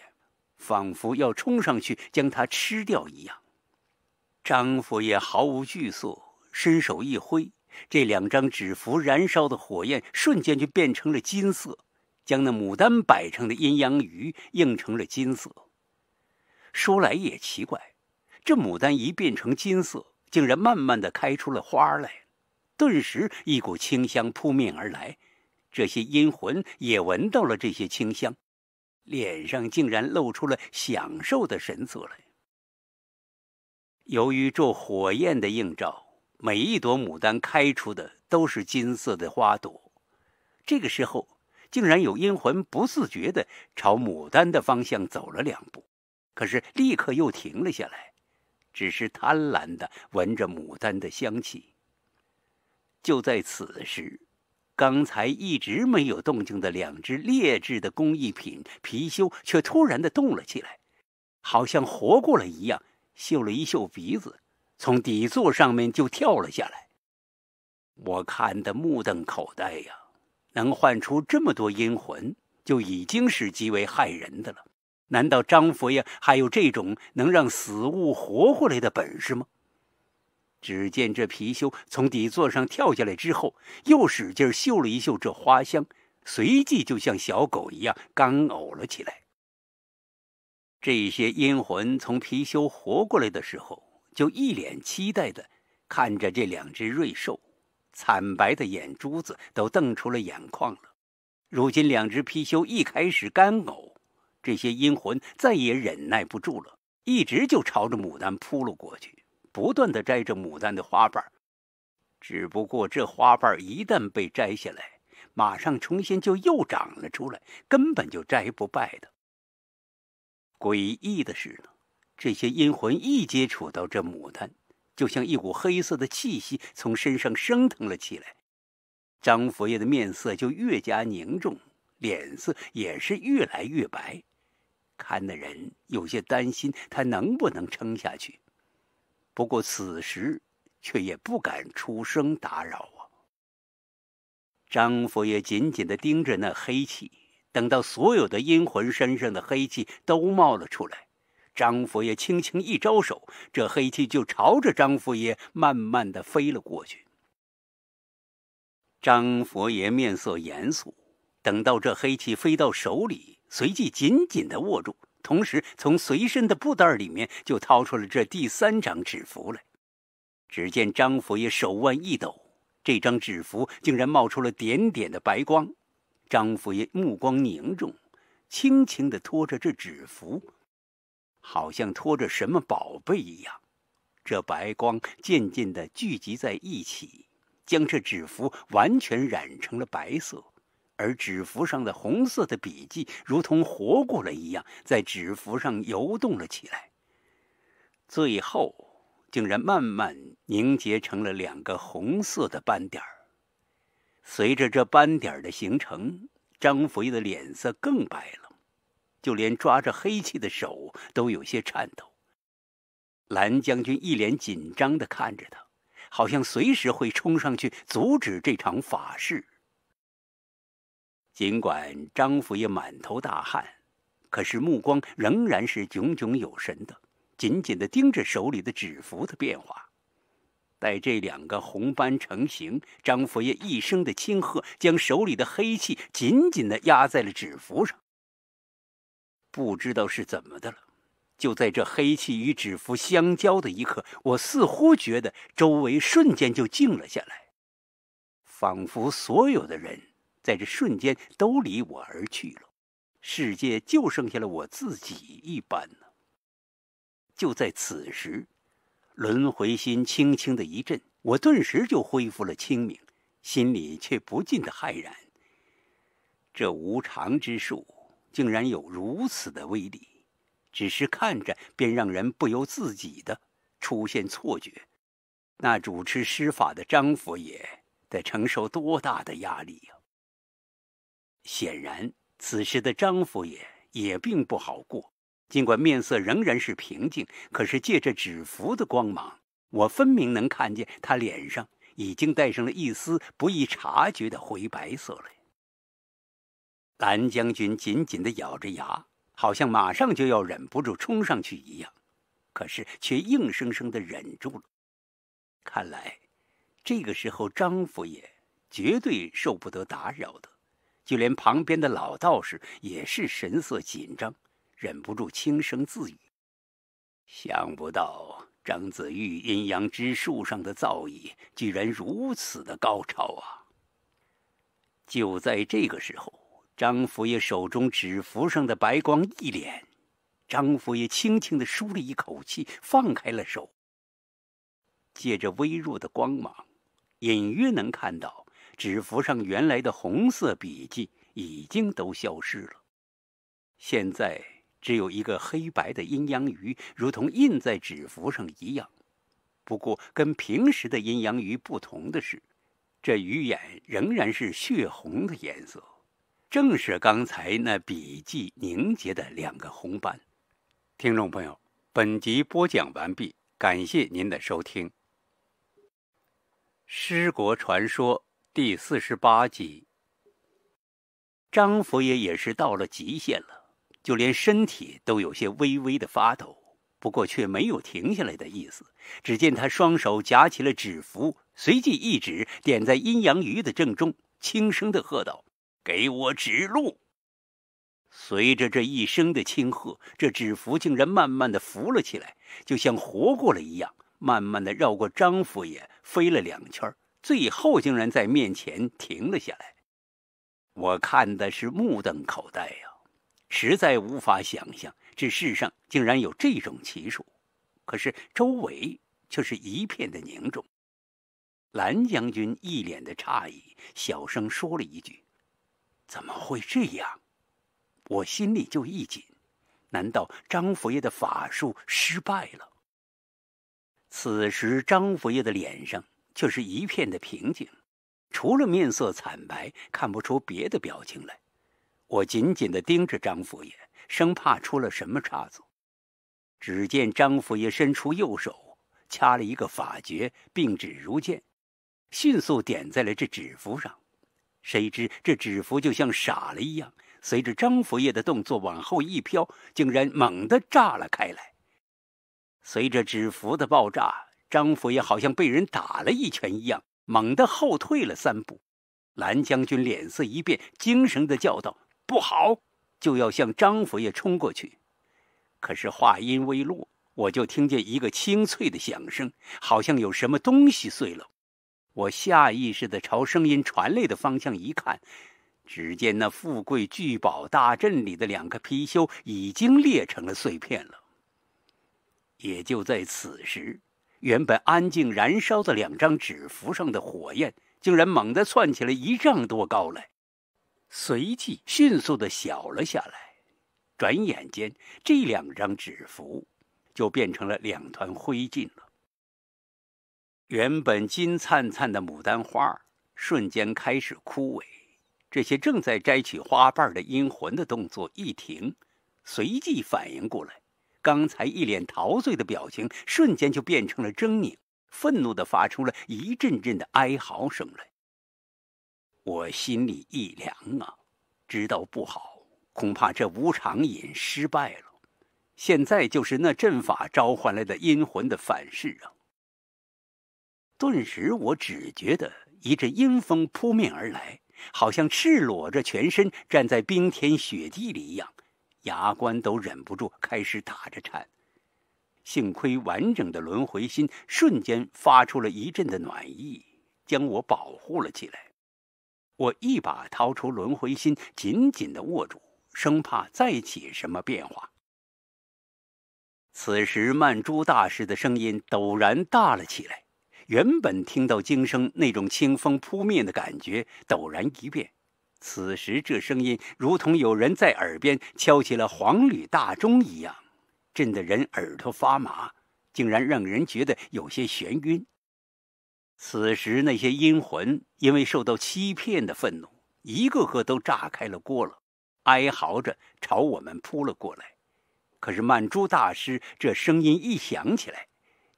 仿佛要冲上去将他吃掉一样。张佛爷毫无惧色，伸手一挥，这两张纸符燃烧的火焰瞬间就变成了金色。将那牡丹摆成的阴阳鱼映成了金色。说来也奇怪，这牡丹一变成金色，竟然慢慢的开出了花来。顿时一股清香扑面而来，这些阴魂也闻到了这些清香，脸上竟然露出了享受的神色来。由于这火焰的映照，每一朵牡丹开出的都是金色的花朵。这个时候。竟然有阴魂不自觉地朝牡丹的方向走了两步，可是立刻又停了下来，只是贪婪地闻着牡丹的香气。就在此时，刚才一直没有动静的两只劣质的工艺品貔貅却突然地动了起来，好像活过来一样，嗅了一嗅鼻子，从底座上面就跳了下来。我看得目瞪口呆呀！能唤出这么多阴魂，就已经是极为害人的了。难道张佛爷还有这种能让死物活过来的本事吗？只见这貔貅从底座上跳下来之后，又使劲嗅了一嗅这花香，随即就像小狗一样干呕了起来。这些阴魂从貔貅活过来的时候，就一脸期待的看着这两只瑞兽。惨白的眼珠子都瞪出了眼眶了。如今两只貔貅一开始干呕，这些阴魂再也忍耐不住了，一直就朝着牡丹扑了过去，不断的摘着牡丹的花瓣。只不过这花瓣一旦被摘下来，马上重新就又长了出来，根本就摘不败的。诡异的是呢，这些阴魂一接触到这牡丹。就像一股黑色的气息从身上升腾了起来，张佛爷的面色就越加凝重，脸色也是越来越白，看的人有些担心他能不能撑下去。不过此时却也不敢出声打扰啊。张佛爷紧紧地盯着那黑气，等到所有的阴魂身上的黑气都冒了出来。张佛爷轻轻一招手，这黑气就朝着张佛爷慢慢的飞了过去。张佛爷面色严肃，等到这黑气飞到手里，随即紧紧的握住，同时从随身的布袋里面就掏出了这第三张纸符来。只见张佛爷手腕一抖，这张纸符竟然冒出了点点的白光。张佛爷目光凝重，轻轻的拖着这纸符。好像拖着什么宝贝一样，这白光渐渐地聚集在一起，将这纸符完全染成了白色，而纸符上的红色的笔迹如同活过了一样，在纸符上游动了起来，最后竟然慢慢凝结成了两个红色的斑点儿。随着这斑点儿的形成，张飞的脸色更白了。就连抓着黑气的手都有些颤抖。蓝将军一脸紧张的看着他，好像随时会冲上去阻止这场法事。尽管张佛爷满头大汗，可是目光仍然是炯炯有神的，紧紧的盯着手里的纸符的变化。待这两个红斑成型，张佛爷一声的轻喝，将手里的黑气紧紧的压在了纸符上。不知道是怎么的了，就在这黑气与纸符相交的一刻，我似乎觉得周围瞬间就静了下来，仿佛所有的人在这瞬间都离我而去了，世界就剩下了我自己一般呢。就在此时，轮回心轻轻的一震，我顿时就恢复了清明，心里却不禁的骇然：这无常之术。竟然有如此的威力，只是看着便让人不由自己的出现错觉。那主持施法的张佛爷得承受多大的压力呀？显然，此时的张佛爷也并不好过。尽管面色仍然是平静，可是借着纸符的光芒，我分明能看见他脸上已经带上了一丝不易察觉的灰白色了。蓝将军紧紧地咬着牙，好像马上就要忍不住冲上去一样，可是却硬生生地忍住了。看来，这个时候张府也绝对受不得打扰的，就连旁边的老道士也是神色紧张，忍不住轻声自语：“想不到张子玉阴阳之术上的造诣居然如此的高超啊！”就在这个时候。张福爷手中纸符上的白光一脸，张福爷轻轻的舒了一口气，放开了手。借着微弱的光芒，隐约能看到纸符上原来的红色笔迹已经都消失了，现在只有一个黑白的阴阳鱼，如同印在纸符上一样。不过，跟平时的阴阳鱼不同的是，这鱼眼仍然是血红的颜色。正是刚才那笔迹凝结的两个红斑。听众朋友，本集播讲完毕，感谢您的收听。《尸国传说》第四十八集。张佛爷也是到了极限了，就连身体都有些微微的发抖，不过却没有停下来的意思。只见他双手夹起了纸符，随即一指点在阴阳鱼的正中，轻声的喝道。给我指路！随着这一声的轻喝，这纸符竟然慢慢的浮了起来，就像活过了一样，慢慢的绕过张府爷，飞了两圈，最后竟然在面前停了下来。我看的是目瞪口呆呀，实在无法想象这世上竟然有这种奇术。可是周围却是一片的凝重。蓝将军一脸的诧异，小声说了一句。怎么会这样？我心里就一紧。难道张佛爷的法术失败了？此时，张佛爷的脸上却是一片的平静，除了面色惨白，看不出别的表情来。我紧紧地盯着张佛爷，生怕出了什么差错。只见张佛爷伸出右手，掐了一个法诀，并指如剑，迅速点在了这纸符上。谁知这纸符就像傻了一样，随着张佛爷的动作往后一飘，竟然猛地炸了开来。随着纸符的爆炸，张佛爷好像被人打了一拳一样，猛地后退了三步。蓝将军脸色一变，惊声地叫道：“不好！”就要向张佛爷冲过去，可是话音未落，我就听见一个清脆的响声，好像有什么东西碎了。我下意识地朝声音传来的方向一看，只见那富贵聚宝大阵里的两个貔貅已经裂成了碎片了。也就在此时，原本安静燃烧的两张纸符上的火焰，竟然猛地窜起了一丈多高来，随即迅速的小了下来。转眼间，这两张纸符就变成了两团灰烬了。原本金灿灿的牡丹花儿瞬间开始枯萎，这些正在摘取花瓣的阴魂的动作一停，随即反应过来，刚才一脸陶醉的表情瞬间就变成了狰狞，愤怒地发出了一阵阵的哀嚎声来。我心里一凉啊，知道不好，恐怕这无常引失败了，现在就是那阵法召唤来的阴魂的反噬啊。顿时，我只觉得一阵阴风扑面而来，好像赤裸着全身站在冰天雪地里一样，牙关都忍不住开始打着颤。幸亏完整的轮回心瞬间发出了一阵的暖意，将我保护了起来。我一把掏出轮回心，紧紧的握住，生怕再起什么变化。此时，曼珠大师的声音陡然大了起来。原本听到惊声，那种清风扑面的感觉陡然一变。此时这声音如同有人在耳边敲起了黄吕大钟一样，震得人耳朵发麻，竟然让人觉得有些眩晕。此时那些阴魂因为受到欺骗的愤怒，一个个都炸开了锅了，哀嚎着朝我们扑了过来。可是曼珠大师这声音一响起来。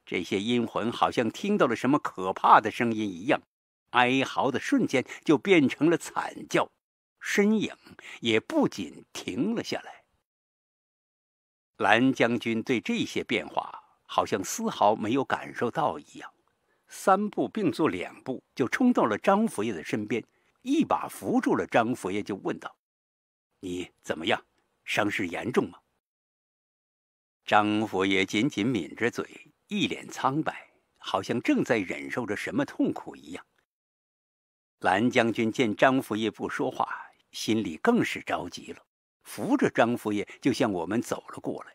这些阴魂好像听到了什么可怕的声音一样，哀嚎的瞬间就变成了惨叫，身影也不仅停了下来。蓝将军对这些变化好像丝毫没有感受到一样，三步并作两步就冲到了张佛爷的身边，一把扶住了张佛爷，就问道：“你怎么样？伤势严重吗？”张佛爷紧紧抿着嘴。一脸苍白，好像正在忍受着什么痛苦一样。蓝将军见张福业不说话，心里更是着急了，扶着张福业就向我们走了过来。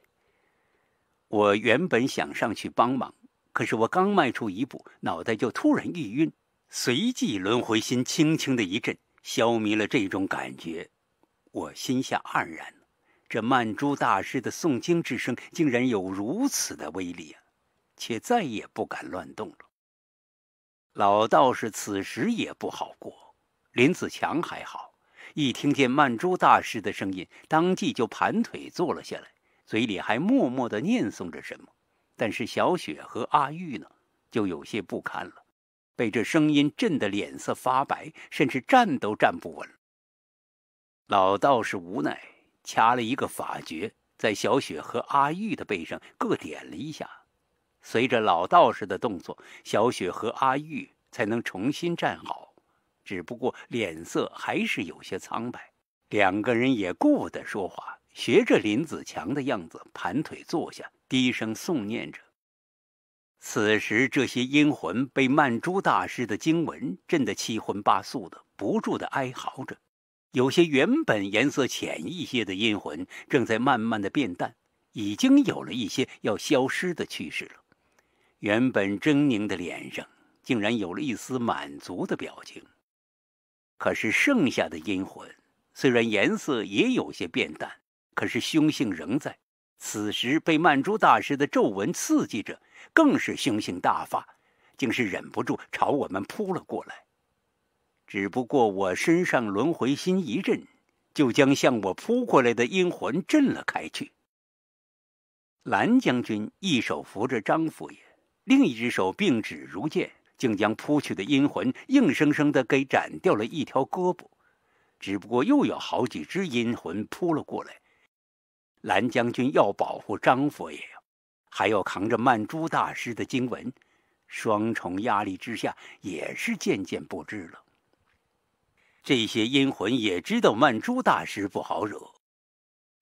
我原本想上去帮忙，可是我刚迈出一步，脑袋就突然一晕，随即轮回心轻轻的一震，消弭了这种感觉。我心下黯然，这曼珠大师的诵经之声竟然有如此的威力啊！且再也不敢乱动了。老道士此时也不好过。林子强还好，一听见曼珠大师的声音，当即就盘腿坐了下来，嘴里还默默的念诵着什么。但是小雪和阿玉呢，就有些不堪了，被这声音震得脸色发白，甚至站都站不稳。老道士无奈，掐了一个法诀，在小雪和阿玉的背上各点了一下。随着老道士的动作，小雪和阿玉才能重新站好，只不过脸色还是有些苍白。两个人也顾不得说话，学着林子强的样子盘腿坐下，低声诵念着。此时，这些阴魂被曼珠大师的经文震得七荤八素的，不住的哀嚎着。有些原本颜色浅一些的阴魂，正在慢慢的变淡，已经有了一些要消失的趋势了。原本狰狞的脸上，竟然有了一丝满足的表情。可是剩下的阴魂，虽然颜色也有些变淡，可是凶性仍在。此时被曼珠大师的皱纹刺激着，更是凶性大发，竟是忍不住朝我们扑了过来。只不过我身上轮回心一震，就将向我扑过来的阴魂震了开去。蓝将军一手扶着张佛爷。另一只手并指如剑，竟将扑去的阴魂硬生生的给斩掉了一条胳膊。只不过又有好几只阴魂扑了过来，蓝将军要保护张佛爷呀，还要扛着曼珠大师的经文，双重压力之下也是渐渐不支了。这些阴魂也知道曼珠大师不好惹，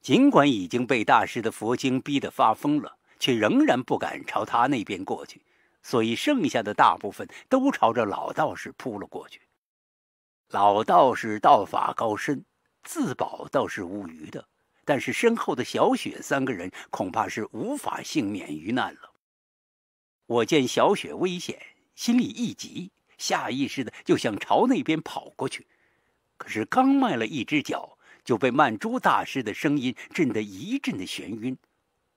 尽管已经被大师的佛经逼得发疯了。却仍然不敢朝他那边过去，所以剩下的大部分都朝着老道士扑了过去。老道士道法高深，自保倒是无余的，但是身后的小雪三个人恐怕是无法幸免于难了。我见小雪危险，心里一急，下意识的就想朝那边跑过去，可是刚迈了一只脚，就被曼珠大师的声音震得一阵的眩晕。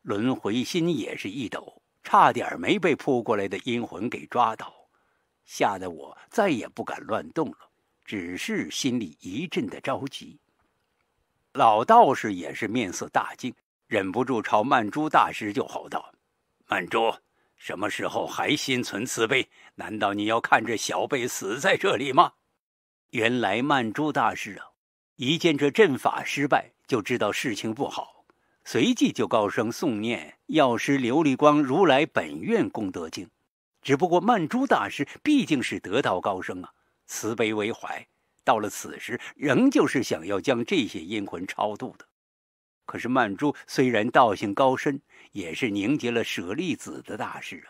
轮回心也是一抖，差点没被扑过来的阴魂给抓到，吓得我再也不敢乱动了，只是心里一阵的着急。老道士也是面色大惊，忍不住朝曼珠大师就吼道：“曼珠，什么时候还心存慈悲？难道你要看着小辈死在这里吗？”原来曼珠大师啊，一见这阵法失败，就知道事情不好。随即就高声诵念药师琉璃光如来本愿功德经。只不过曼珠大师毕竟是得道高僧啊，慈悲为怀，到了此时仍旧是想要将这些阴魂超度的。可是曼珠虽然道性高深，也是凝结了舍利子的大师啊，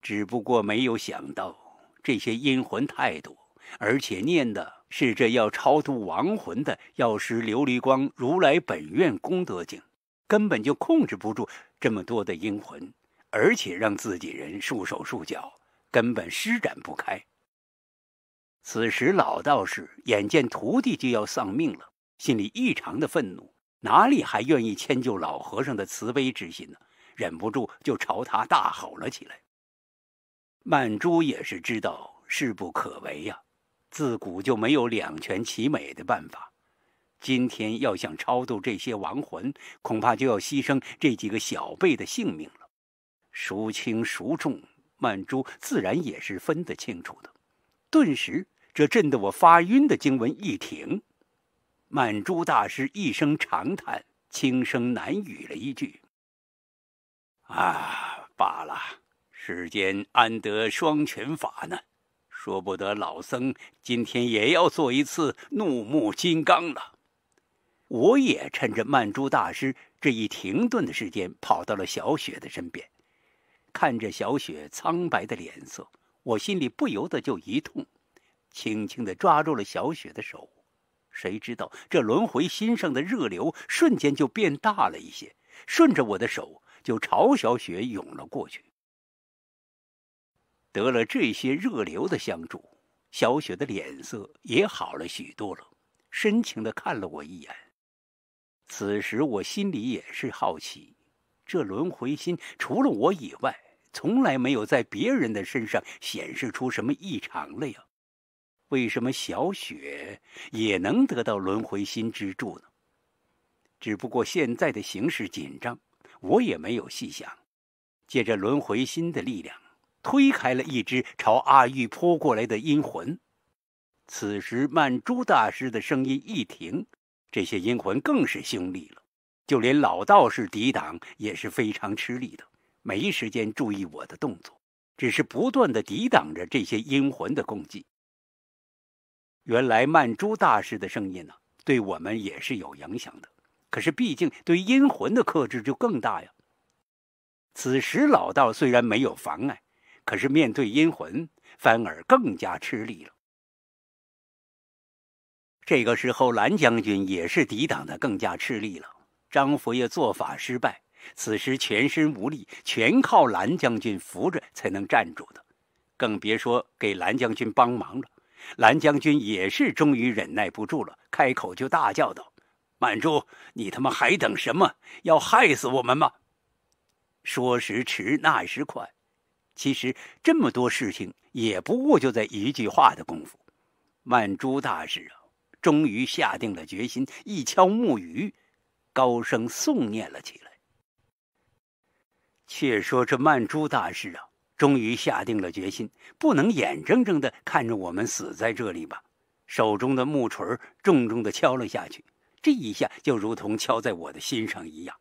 只不过没有想到这些阴魂太多，而且念的是这要超度亡魂的药师琉璃光如来本愿功德经。根本就控制不住这么多的阴魂，而且让自己人束手束脚，根本施展不开。此时老道士眼见徒弟就要丧命了，心里异常的愤怒，哪里还愿意迁就老和尚的慈悲之心呢？忍不住就朝他大吼了起来。曼珠也是知道事不可为呀，自古就没有两全其美的办法。今天要想超度这些亡魂，恐怕就要牺牲这几个小辈的性命了。孰轻孰重，曼珠自然也是分得清楚的。顿时，这震得我发晕的经文一停，曼珠大师一声长叹，轻声喃语了一句：“啊，罢了，世间安得双全法呢？说不得，老僧今天也要做一次怒目金刚了。”我也趁着曼珠大师这一停顿的时间，跑到了小雪的身边，看着小雪苍白的脸色，我心里不由得就一痛，轻轻地抓住了小雪的手。谁知道这轮回心上的热流瞬间就变大了一些，顺着我的手就朝小雪涌了过去。得了这些热流的相助，小雪的脸色也好了许多了，深情地看了我一眼。此时我心里也是好奇，这轮回心除了我以外，从来没有在别人的身上显示出什么异常了呀？为什么小雪也能得到轮回心之助呢？只不过现在的形势紧张，我也没有细想。借着轮回心的力量，推开了一只朝阿玉扑过来的阴魂。此时曼珠大师的声音一停。这些阴魂更是凶厉了，就连老道士抵挡也是非常吃力的，没时间注意我的动作，只是不断的抵挡着这些阴魂的攻击。原来曼珠大师的声音呢，对我们也是有影响的，可是毕竟对阴魂的克制就更大呀。此时老道虽然没有妨碍，可是面对阴魂反而更加吃力了。这个时候，蓝将军也是抵挡得更加吃力了。张佛爷做法失败，此时全身无力，全靠蓝将军扶着才能站住的，更别说给蓝将军帮忙了。蓝将军也是终于忍耐不住了，开口就大叫道：“曼珠，你他妈还等什么？要害死我们吗？”说时迟，那时快，其实这么多事情也不过就在一句话的功夫。曼珠大师啊！终于下定了决心，一敲木鱼，高声诵念了起来。却说这曼珠大师啊，终于下定了决心，不能眼睁睁的看着我们死在这里吧？手中的木锤重重的敲了下去，这一下就如同敲在我的心上一样，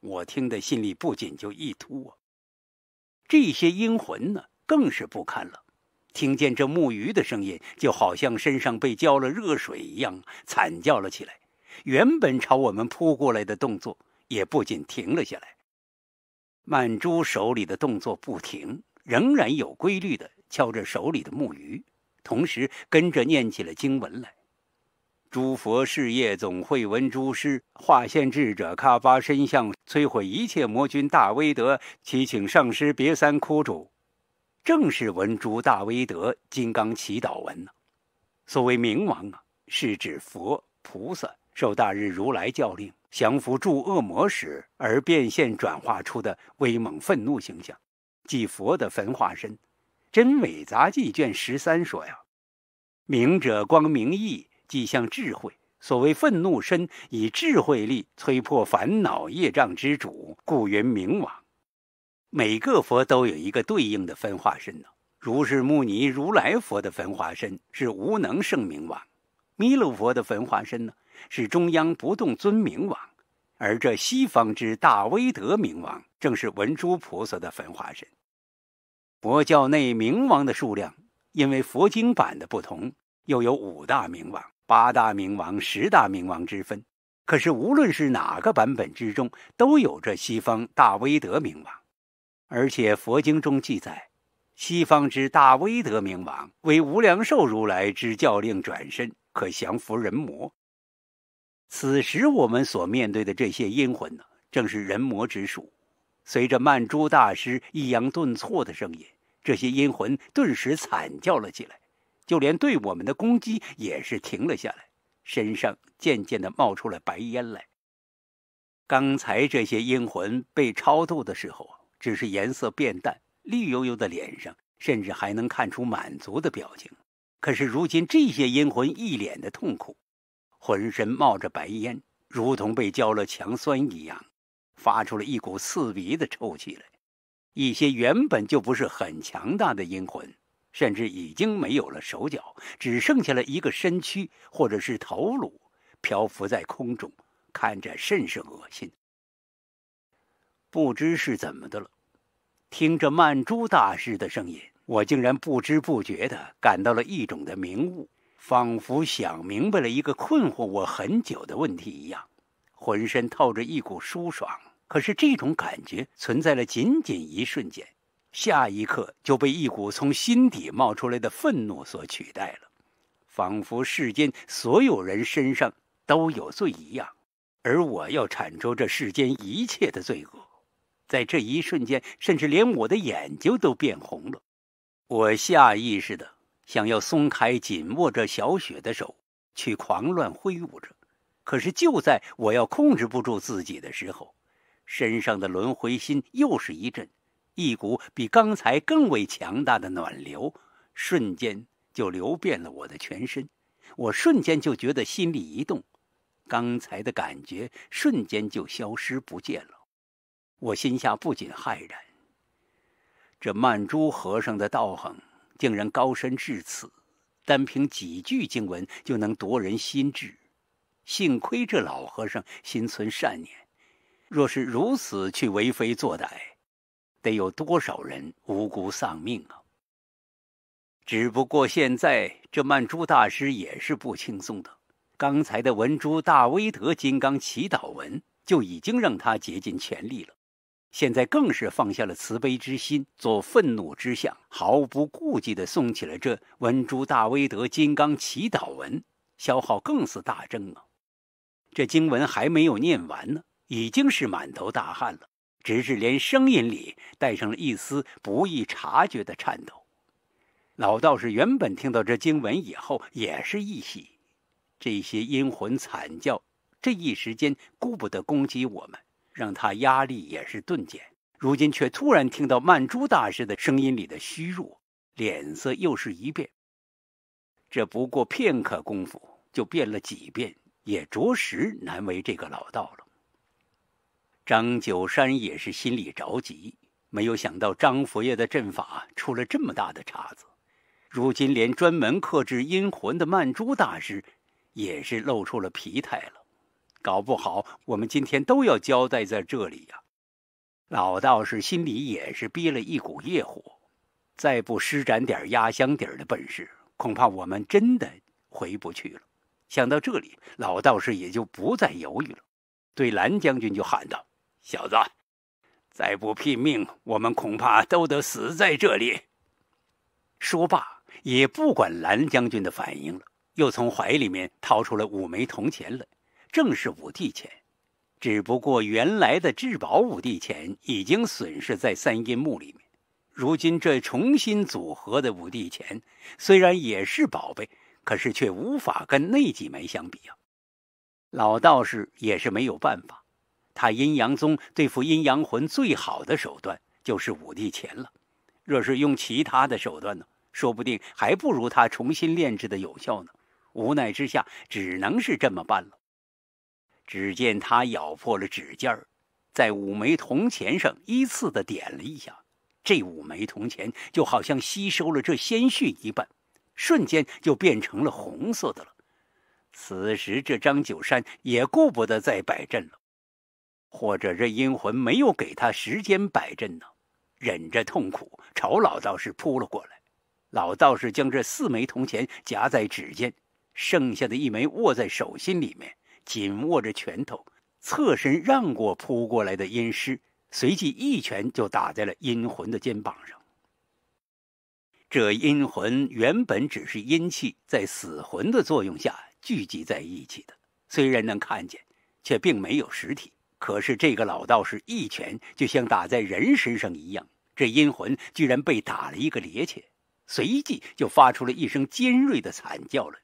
我听得心里不仅就一突啊！这些阴魂呢，更是不堪了。听见这木鱼的声音，就好像身上被浇了热水一样，惨叫了起来。原本朝我们扑过来的动作也不禁停了下来。曼珠手里的动作不停，仍然有规律地敲着手里的木鱼，同时跟着念起了经文来：“诸佛事业总会闻诸师化现智者，喀巴身相摧毁一切魔君大威德，祈请上师别三哭主。”正是文殊大威德金刚祈祷文呢。所谓明王啊，是指佛菩萨受大日如来教令，降服诸恶魔时而变现转化出的威猛愤怒形象，即佛的焚化身。真伪杂记卷十三说呀：“明者光明义，即向智慧。所谓愤怒身，以智慧力摧破烦恼业障之主，故云明王。”每个佛都有一个对应的分化身呢。如是牟尼如来佛的分化身是无能胜明王，弥勒佛的分化身呢是中央不动尊明王，而这西方之大威德明王正是文殊菩萨的分化身。佛教内明王的数量，因为佛经版的不同，又有五大明王、八大明王、十大明王之分。可是无论是哪个版本之中，都有着西方大威德明王。而且佛经中记载，西方之大威德明王为无量寿如来之教令，转身可降服人魔。此时我们所面对的这些阴魂呢，正是人魔之属。随着曼珠大师抑扬顿挫的声音，这些阴魂顿时惨叫了起来，就连对我们的攻击也是停了下来，身上渐渐的冒出了白烟来。刚才这些阴魂被超度的时候啊。只是颜色变淡，绿油油的脸上甚至还能看出满足的表情。可是如今这些阴魂一脸的痛苦，浑身冒着白烟，如同被浇了强酸一样，发出了一股刺鼻的臭气来。一些原本就不是很强大的阴魂，甚至已经没有了手脚，只剩下了一个身躯或者是头颅，漂浮在空中，看着甚是恶心。不知是怎么的了，听着曼珠大师的声音，我竟然不知不觉的感到了一种的明悟，仿佛想明白了一个困惑我很久的问题一样，浑身透着一股舒爽。可是这种感觉存在了仅仅一瞬间，下一刻就被一股从心底冒出来的愤怒所取代了，仿佛世间所有人身上都有罪一样，而我要铲除这世间一切的罪恶。在这一瞬间，甚至连我的眼睛都变红了。我下意识的想要松开紧握着小雪的手，去狂乱挥舞着。可是就在我要控制不住自己的时候，身上的轮回心又是一震，一股比刚才更为强大的暖流瞬间就流遍了我的全身。我瞬间就觉得心里一动，刚才的感觉瞬间就消失不见了。我心下不仅骇然，这曼珠和尚的道行竟然高深至此，单凭几句经文就能夺人心智。幸亏这老和尚心存善念，若是如此去为非作歹，得有多少人无辜丧命啊！只不过现在这曼珠大师也是不轻松的，刚才的文珠大威德金刚祈祷文就已经让他竭尽全力了。现在更是放下了慈悲之心，做愤怒之相，毫不顾忌地诵起了这文殊大威德金刚祈祷文，消耗更是大增啊！这经文还没有念完呢，已经是满头大汗了，只是连声音里带上了一丝不易察觉的颤抖。老道士原本听到这经文以后也是一喜，这些阴魂惨叫，这一时间顾不得攻击我们。让他压力也是顿减，如今却突然听到曼珠大师的声音里的虚弱，脸色又是一变。这不过片刻功夫，就变了几遍，也着实难为这个老道了。张九山也是心里着急，没有想到张佛爷的阵法出了这么大的岔子，如今连专门克制阴魂的曼珠大师，也是露出了疲态了。搞不好我们今天都要交代在这里呀！老道士心里也是憋了一股业火，再不施展点压箱底儿的本事，恐怕我们真的回不去了。想到这里，老道士也就不再犹豫了，对蓝将军就喊道：“小子，再不拼命，我们恐怕都得死在这里。”说罢，也不管蓝将军的反应了，又从怀里面掏出了五枚铜钱来。正是五帝钱，只不过原来的至宝五帝钱已经损失在三阴墓里面。如今这重新组合的五帝钱虽然也是宝贝，可是却无法跟那几枚相比啊。老道士也是没有办法，他阴阳宗对付阴阳魂最好的手段就是五帝钱了。若是用其他的手段呢，说不定还不如他重新炼制的有效呢。无奈之下，只能是这么办了。只见他咬破了指尖儿，在五枚铜钱上依次的点了一下，这五枚铜钱就好像吸收了这鲜血一般，瞬间就变成了红色的了。此时，这张九山也顾不得再摆阵了，或者这阴魂没有给他时间摆阵呢，忍着痛苦朝老道士扑了过来。老道士将这四枚铜钱夹在指尖，剩下的一枚握在手心里面。紧握着拳头，侧身让过扑过来的阴尸，随即一拳就打在了阴魂的肩膀上。这阴魂原本只是阴气在死魂的作用下聚集在一起的，虽然能看见，却并没有实体。可是这个老道士一拳，就像打在人身上一样，这阴魂居然被打了一个趔趄，随即就发出了一声尖锐的惨叫了。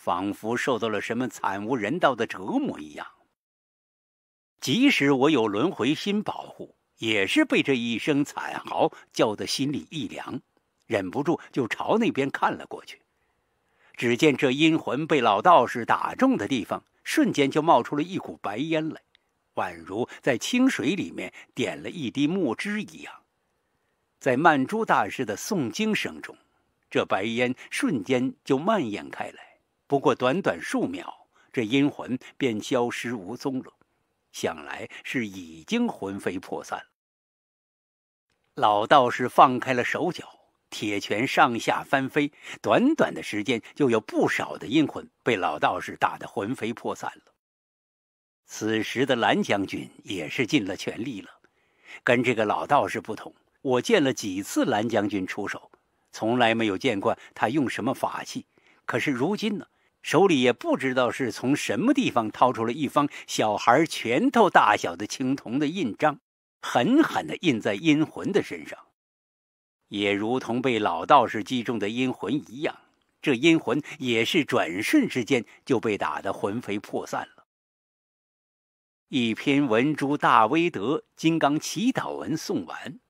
仿佛受到了什么惨无人道的折磨一样。即使我有轮回心保护，也是被这一声惨嚎叫得心里一凉，忍不住就朝那边看了过去。只见这阴魂被老道士打中的地方，瞬间就冒出了一股白烟来，宛如在清水里面点了一滴墨汁一样。在曼珠大师的诵经声中，这白烟瞬间就蔓延开来。不过短短数秒，这阴魂便消失无踪了。想来是已经魂飞魄散了。老道士放开了手脚，铁拳上下翻飞，短短的时间就有不少的阴魂被老道士打得魂飞魄散了。此时的蓝将军也是尽了全力了。跟这个老道士不同，我见了几次蓝将军出手，从来没有见过他用什么法器。可是如今呢？手里也不知道是从什么地方掏出了一方小孩拳头大小的青铜的印章，狠狠地印在阴魂的身上。也如同被老道士击中的阴魂一样，这阴魂也是转瞬之间就被打得魂飞魄散了。一篇文珠大威德金刚祈祷文诵完，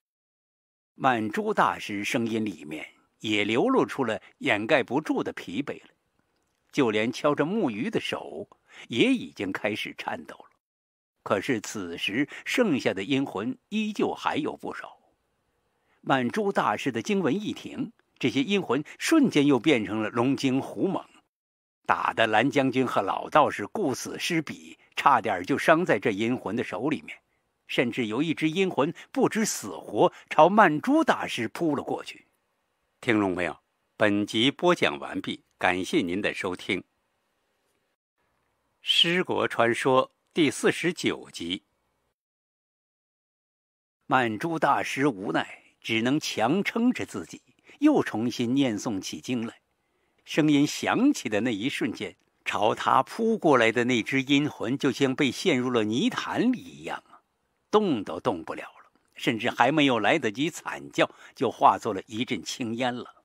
曼珠大师声音里面也流露出了掩盖不住的疲惫了。就连敲着木鱼的手也已经开始颤抖了。可是此时剩下的阴魂依旧还有不少。曼珠大师的经文一停，这些阴魂瞬间又变成了龙精虎猛，打得蓝将军和老道士顾此失彼，差点就伤在这阴魂的手里面。甚至有一只阴魂不知死活，朝曼珠大师扑了过去。听懂没有？本集播讲完毕，感谢您的收听，《尸国传说》第四十九集。曼珠大师无奈，只能强撑着自己，又重新念诵起经来。声音响起的那一瞬间，朝他扑过来的那只阴魂，就像被陷入了泥潭里一样啊，动都动不了了，甚至还没有来得及惨叫，就化作了一阵青烟了。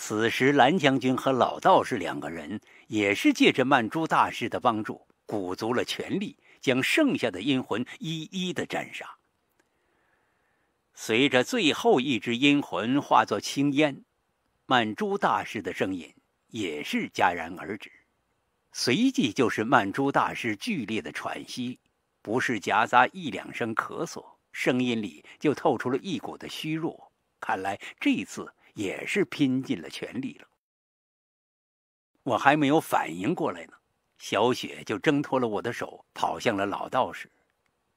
此时，蓝将军和老道士两个人也是借着曼珠大师的帮助，鼓足了全力，将剩下的阴魂一一的斩杀。随着最后一只阴魂化作青烟，曼珠大师的声音也是戛然而止，随即就是曼珠大师剧烈的喘息，不是夹杂一两声咳嗽，声音里就透出了一股的虚弱。看来这次。也是拼尽了全力了。我还没有反应过来呢，小雪就挣脱了我的手，跑向了老道士。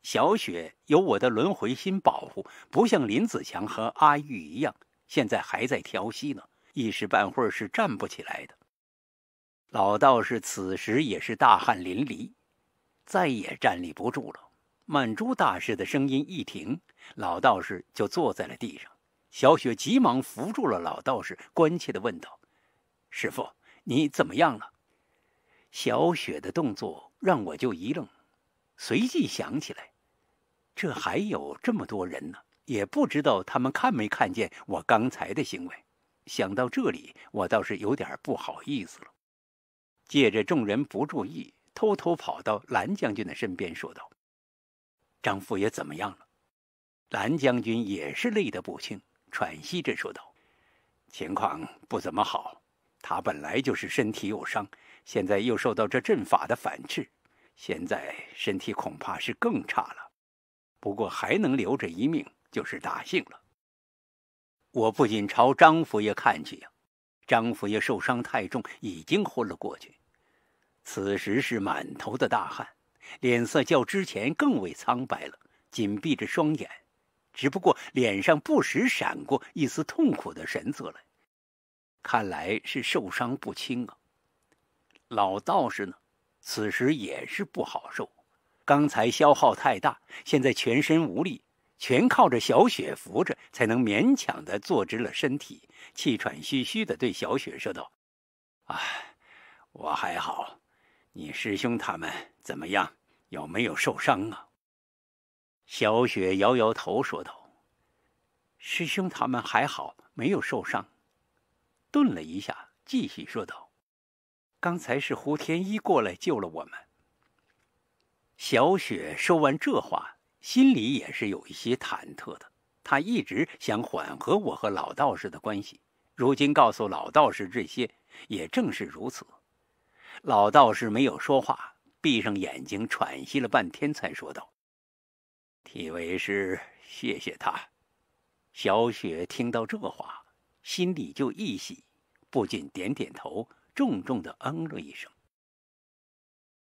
小雪有我的轮回心保护，不像林子强和阿玉一样，现在还在调息呢，一时半会儿是站不起来的。老道士此时也是大汗淋漓，再也站立不住了。曼珠大师的声音一停，老道士就坐在了地上。小雪急忙扶住了老道士，关切地问道：“师傅，你怎么样了？”小雪的动作让我就一愣，随即想起来，这还有这么多人呢，也不知道他们看没看见我刚才的行为。想到这里，我倒是有点不好意思了。借着众人不注意，偷偷跑到蓝将军的身边，说道：“张副爷怎么样了？”蓝将军也是累得不轻。喘息着说道：“情况不怎么好，他本来就是身体有伤，现在又受到这阵法的反制，现在身体恐怕是更差了。不过还能留着一命，就是大幸了。”我不仅朝张佛爷看去呀，张佛爷受伤太重，已经昏了过去，此时是满头的大汗，脸色较之前更为苍白了，紧闭着双眼。只不过脸上不时闪过一丝痛苦的神色来，看来是受伤不轻啊。老道士呢，此时也是不好受，刚才消耗太大，现在全身无力，全靠着小雪扶着才能勉强的坐直了身体，气喘吁吁的对小雪说道：“哎，我还好，你师兄他们怎么样？有没有受伤啊？”小雪摇摇头说道：“师兄他们还好，没有受伤。”顿了一下，继续说道：“刚才是胡天一过来救了我们。”小雪说完这话，心里也是有一些忐忑的。他一直想缓和我和老道士的关系，如今告诉老道士这些，也正是如此。老道士没有说话，闭上眼睛喘息了半天，才说道。替为师谢谢他。小雪听到这话，心里就一喜，不禁点点头，重重的嗯了一声。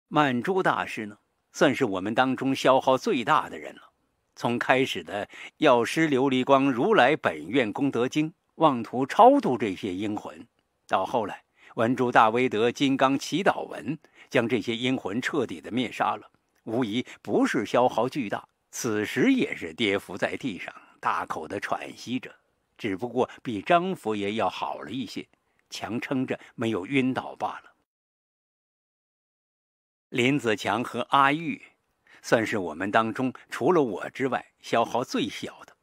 曼珠大师呢，算是我们当中消耗最大的人了。从开始的药师琉璃光如来本愿功德经，妄图超度这些阴魂，到后来文珠大威德金刚祈祷文，将这些阴魂彻底的灭杀了，无疑不是消耗巨大。此时也是跌伏在地上，大口的喘息着，只不过比张佛爷要好了一些，强撑着没有晕倒罢了。林子强和阿玉，算是我们当中除了我之外消耗最小的。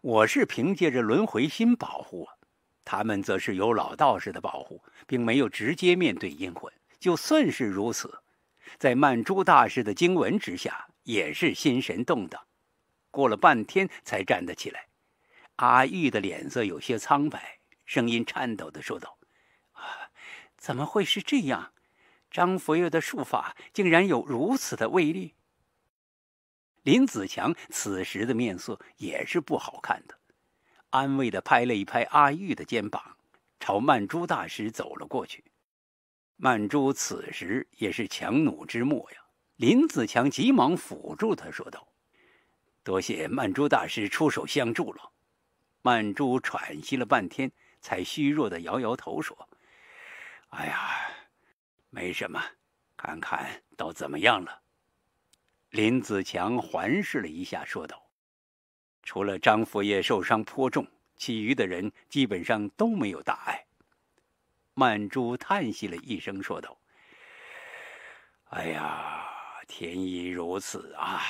我是凭借着轮回心保护啊，他们则是有老道士的保护，并没有直接面对阴魂。就算是如此，在曼珠大师的经文之下。也是心神动荡，过了半天才站得起来。阿玉的脸色有些苍白，声音颤抖地说道：“啊，怎么会是这样？张佛爷的术法竟然有如此的威力！”林子强此时的面色也是不好看的，安慰地拍了一拍阿玉的肩膀，朝曼珠大师走了过去。曼珠此时也是强弩之末呀。林子强急忙扶住他，说道：“多谢曼珠大师出手相助了。”曼珠喘息了半天，才虚弱的摇摇头说：“哎呀，没什么，看看都怎么样了。”林子强环视了一下，说道：“除了张佛爷受伤颇重，其余的人基本上都没有大碍。”曼珠叹息了一声，说道：“哎呀。”天意如此啊！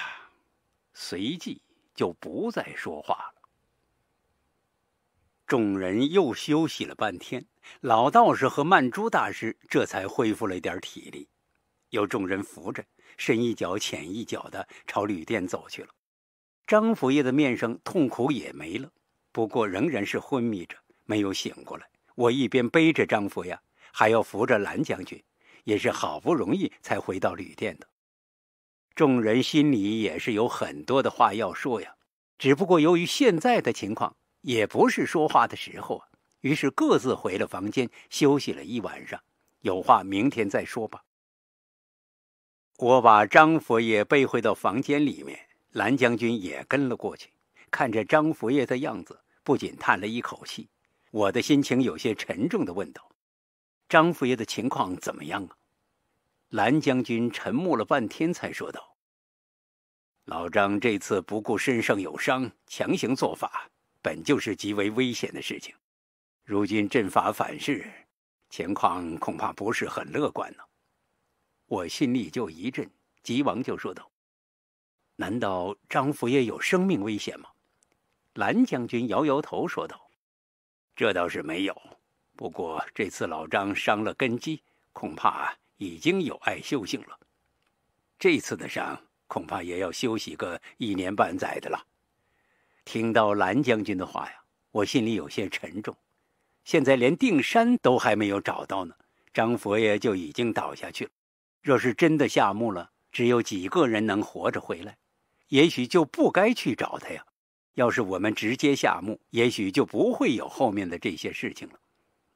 随即就不再说话了。众人又休息了半天，老道士和曼珠大师这才恢复了点体力，有众人扶着，深一脚浅一脚的朝旅店走去了。张府爷的面上痛苦也没了，不过仍然是昏迷着，没有醒过来。我一边背着张府呀，还要扶着蓝将军，也是好不容易才回到旅店的。众人心里也是有很多的话要说呀，只不过由于现在的情况也不是说话的时候啊，于是各自回了房间休息了一晚上，有话明天再说吧。我把张佛爷背回到房间里面，蓝将军也跟了过去，看着张佛爷的样子，不禁叹了一口气。我的心情有些沉重的问道：“张佛爷的情况怎么样啊？”蓝将军沉默了半天，才说道：“老张这次不顾身上有伤，强行做法，本就是极为危险的事情。如今阵法反噬，情况恐怕不是很乐观呢。”我心里就一震，急忙就说道：“难道张副也有生命危险吗？”蓝将军摇摇头说道：“这倒是没有，不过这次老张伤了根基，恐怕……”已经有爱修行了，这次的伤恐怕也要休息个一年半载的了。听到蓝将军的话呀，我心里有些沉重。现在连定山都还没有找到呢，张佛爷就已经倒下去了。若是真的下墓了，只有几个人能活着回来，也许就不该去找他呀。要是我们直接下墓，也许就不会有后面的这些事情了。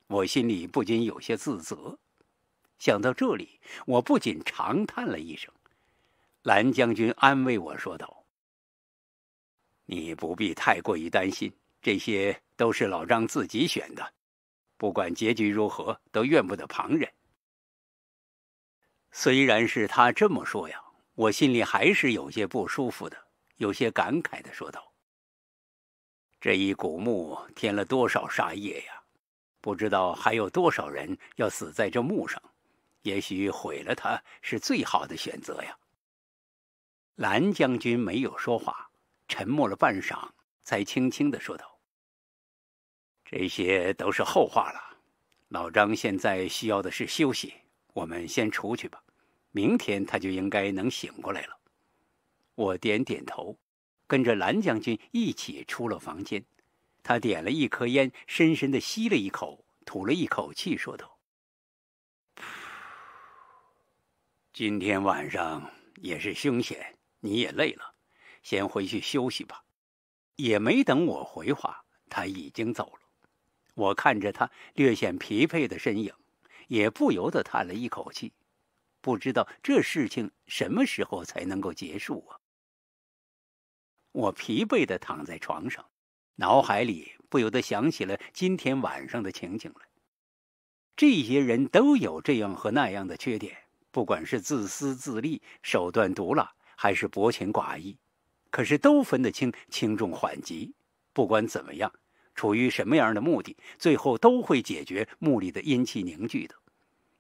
我心里不禁有些自责。想到这里，我不仅长叹了一声。蓝将军安慰我说道：“你不必太过于担心，这些都是老张自己选的，不管结局如何，都怨不得旁人。”虽然是他这么说呀，我心里还是有些不舒服的，有些感慨的说道：“这一古墓添了多少杀业呀？不知道还有多少人要死在这墓上。”也许毁了他是最好的选择呀。蓝将军没有说话，沉默了半晌，才轻轻的说道：“这些都是后话了。老张现在需要的是休息，我们先出去吧。明天他就应该能醒过来了。”我点点头，跟着蓝将军一起出了房间。他点了一颗烟，深深的吸了一口，吐了一口气，说道。今天晚上也是凶险，你也累了，先回去休息吧。也没等我回话，他已经走了。我看着他略显疲惫的身影，也不由得叹了一口气。不知道这事情什么时候才能够结束啊！我疲惫的躺在床上，脑海里不由得想起了今天晚上的情景来。这些人都有这样和那样的缺点。不管是自私自利、手段毒辣，还是薄情寡义，可是都分得清轻重缓急。不管怎么样，处于什么样的目的，最后都会解决墓里的阴气凝聚的，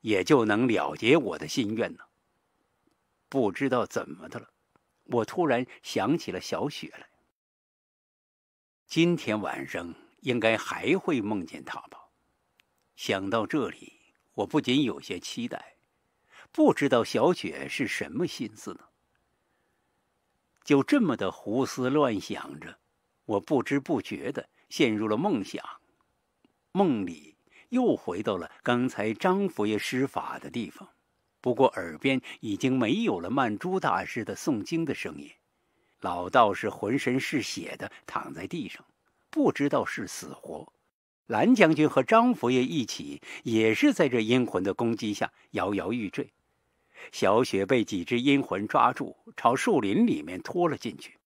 也就能了结我的心愿呢。不知道怎么的了，我突然想起了小雪来。今天晚上应该还会梦见她吧？想到这里，我不仅有些期待。不知道小雪是什么心思呢？就这么的胡思乱想着，我不知不觉的陷入了梦想。梦里又回到了刚才张佛爷施法的地方，不过耳边已经没有了曼珠大师的诵经的声音。老道士浑身是血的躺在地上，不知道是死活。蓝将军和张佛爷一起，也是在这阴魂的攻击下摇摇欲坠。小雪被几只阴魂抓住，朝树林里面拖了进去。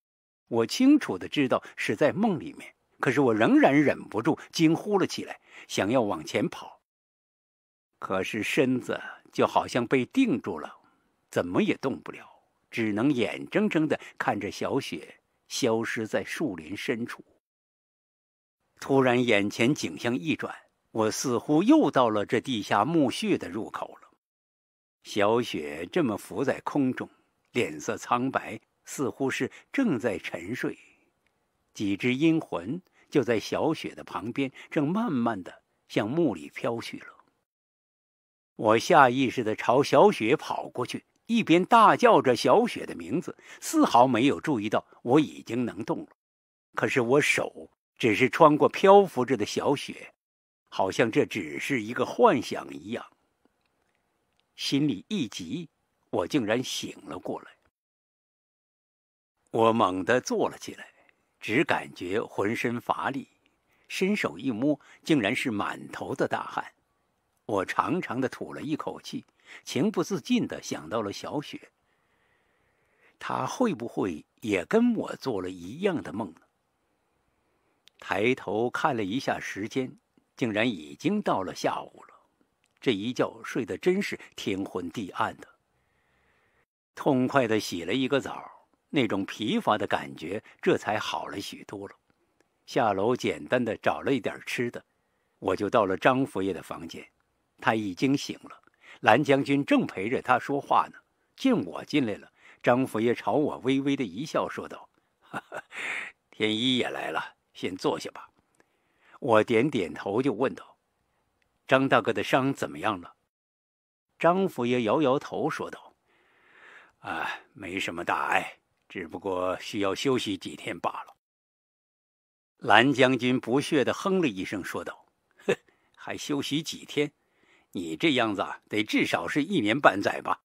我清楚的知道是在梦里面，可是我仍然忍不住惊呼了起来，想要往前跑，可是身子就好像被定住了，怎么也动不了，只能眼睁睁的看着小雪消失在树林深处。突然，眼前景象一转，我似乎又到了这地下墓穴的入口了。小雪这么浮在空中，脸色苍白，似乎是正在沉睡。几只阴魂就在小雪的旁边，正慢慢的向墓里飘去了。我下意识的朝小雪跑过去，一边大叫着小雪的名字，丝毫没有注意到我已经能动了。可是我手只是穿过漂浮着的小雪，好像这只是一个幻想一样。心里一急，我竟然醒了过来。我猛地坐了起来，只感觉浑身乏力，伸手一摸，竟然是满头的大汗。我长长的吐了一口气，情不自禁的想到了小雪。她会不会也跟我做了一样的梦呢？抬头看了一下时间，竟然已经到了下午了。这一觉睡得真是天昏地暗的，痛快的洗了一个澡，那种疲乏的感觉这才好了许多了。下楼简单的找了一点吃的，我就到了张佛爷的房间，他已经醒了，蓝将军正陪着他说话呢。见我进来了，张佛爷朝我微微的一笑，说道：“哈哈，天一也来了，先坐下吧。”我点点头，就问道。张大哥的伤怎么样了？张府爷摇摇头说道：“啊，没什么大碍，只不过需要休息几天罢了。”蓝将军不屑地哼了一声说道：“哼，还休息几天？你这样子得至少是一年半载吧？”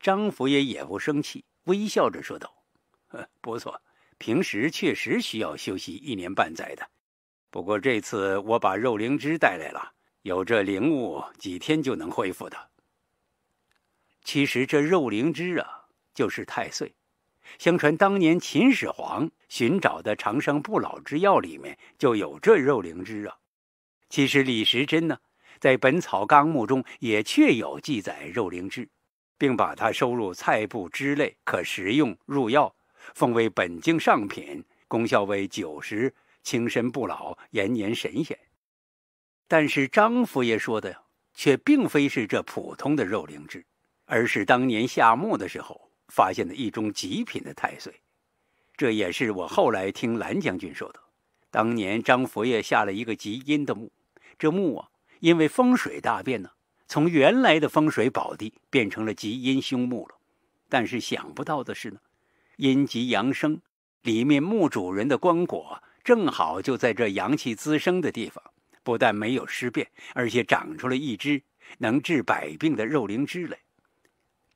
张府爷也不生气，微笑着说道：“呵，不错，平时确实需要休息一年半载的。不过这次我把肉灵芝带来了。”有这灵物，几天就能恢复的。其实这肉灵芝啊，就是太岁。相传当年秦始皇寻找的长生不老之药里面就有这肉灵芝啊。其实李时珍呢，在《本草纲目》中也确有记载肉灵芝，并把它收入菜部之类，可食用、入药，奉为本经上品，功效为久食轻身不老、延年神仙。但是张佛爷说的却并非是这普通的肉灵芝，而是当年下墓的时候发现的一种极品的太岁。这也是我后来听蓝将军说的。当年张佛爷下了一个极阴的墓，这墓啊，因为风水大变呢，从原来的风水宝地变成了极阴凶墓了。但是想不到的是呢，阴极阳生，里面墓主人的棺椁正好就在这阳气滋生的地方。不但没有尸变，而且长出了一只能治百病的肉灵芝来。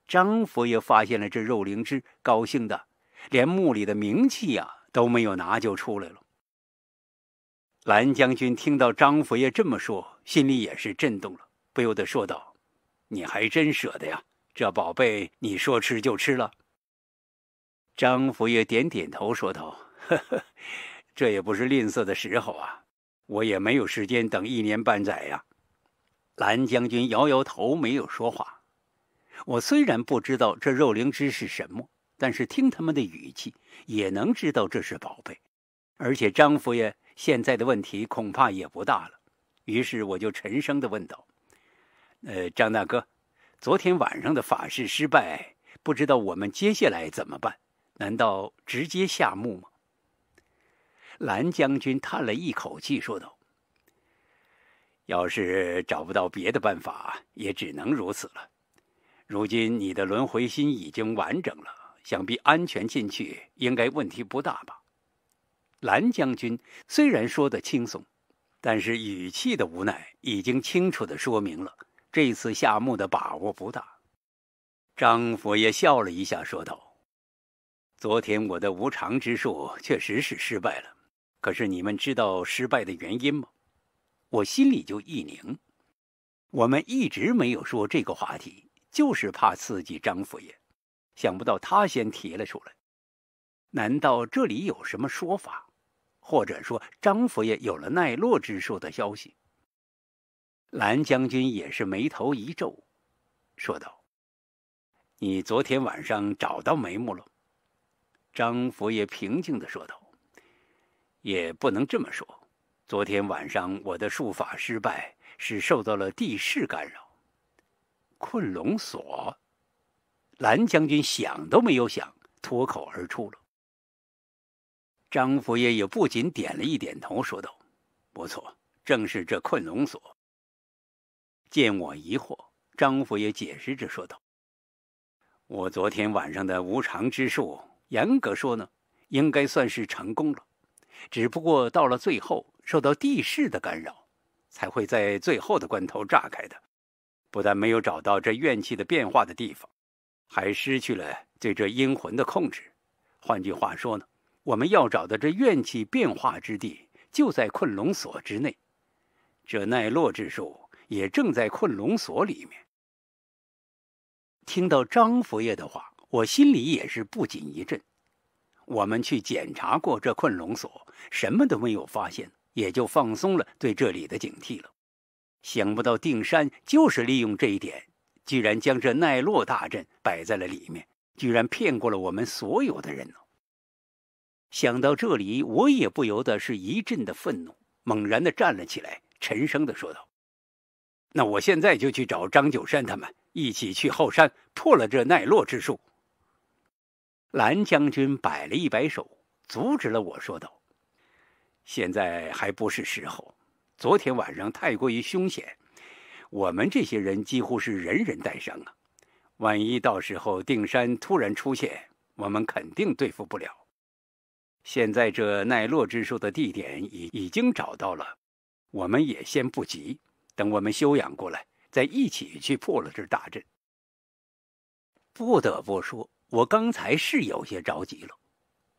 张佛爷发现了这肉灵芝，高兴的连墓里的冥器呀都没有拿就出来了。蓝将军听到张佛爷这么说，心里也是震动了，不由得说道：“你还真舍得呀？这宝贝你说吃就吃了。”张佛爷点点头说道：“呵呵，这也不是吝啬的时候啊。”我也没有时间等一年半载呀。蓝将军摇摇头，没有说话。我虽然不知道这肉灵芝是什么，但是听他们的语气，也能知道这是宝贝。而且张佛爷现在的问题恐怕也不大了。于是我就沉声的问道：“呃，张大哥，昨天晚上的法事失败，不知道我们接下来怎么办？难道直接下墓吗？”蓝将军叹了一口气，说道：“要是找不到别的办法，也只能如此了。如今你的轮回心已经完整了，想必安全进去应该问题不大吧？”蓝将军虽然说的轻松，但是语气的无奈已经清楚的说明了这次下墓的把握不大。张佛爷笑了一下，说道：“昨天我的无常之术确实是失败了。”可是你们知道失败的原因吗？我心里就一拧。我们一直没有说这个话题，就是怕刺激张佛爷。想不到他先提了出来。难道这里有什么说法？或者说张佛爷有了奈落之说的消息？蓝将军也是眉头一皱，说道：“你昨天晚上找到眉目了？”张佛爷平静地说道。也不能这么说。昨天晚上我的术法失败，是受到了地势干扰。困龙锁，蓝将军想都没有想，脱口而出了。张佛爷也不禁点了一点头，说道：“不错，正是这困龙锁。”见我疑惑，张佛爷解释着说道：“我昨天晚上的无常之术，严格说呢，应该算是成功了。”只不过到了最后，受到地势的干扰，才会在最后的关头炸开的。不但没有找到这怨气的变化的地方，还失去了对这阴魂的控制。换句话说呢，我们要找的这怨气变化之地，就在困龙锁之内。这奈落之术也正在困龙锁里面。听到张佛爷的话，我心里也是不禁一震。我们去检查过这困龙锁，什么都没有发现，也就放松了对这里的警惕了。想不到定山就是利用这一点，居然将这奈落大阵摆在了里面，居然骗过了我们所有的人呢。想到这里，我也不由得是一阵的愤怒，猛然的站了起来，沉声的说道：“那我现在就去找张九山他们，一起去后山破了这奈落之术。”蓝将军摆了一摆手，阻止了我说道：“现在还不是时候。昨天晚上太过于凶险，我们这些人几乎是人人带伤啊。万一到时候定山突然出现，我们肯定对付不了。现在这奈落之术的地点已已经找到了，我们也先不急，等我们休养过来，再一起去破了这大阵。不得不说。”我刚才是有些着急了，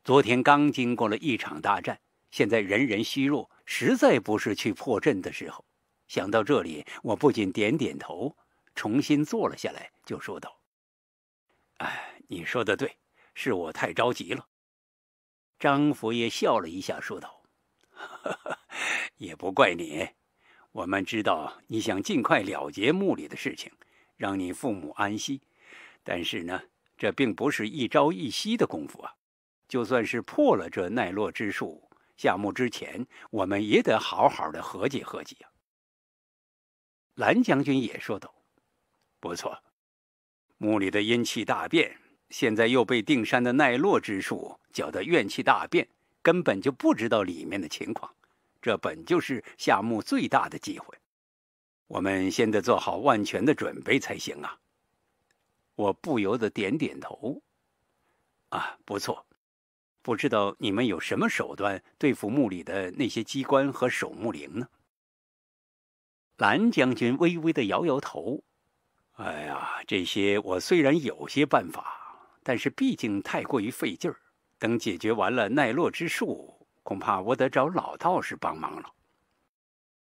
昨天刚经过了一场大战，现在人人虚弱，实在不是去破阵的时候。想到这里，我不仅点点头，重新坐了下来，就说道：“哎，你说的对，是我太着急了。”张佛爷笑了一下，说道：“ [laughs] 也不怪你，我们知道你想尽快了结墓里的事情，让你父母安息，但是呢。”这并不是一朝一夕的功夫啊！就算是破了这奈落之术，下墓之前，我们也得好好的合计合计啊。蓝将军也说道：“不错，墓里的阴气大变，现在又被定山的奈落之术搅得怨气大变，根本就不知道里面的情况。这本就是下墓最大的机会，我们先得做好万全的准备才行啊！”我不由得点点头。啊，不错。不知道你们有什么手段对付墓里的那些机关和守墓灵呢？蓝将军微微的摇摇头。哎呀，这些我虽然有些办法，但是毕竟太过于费劲儿。等解决完了奈落之术，恐怕我得找老道士帮忙了。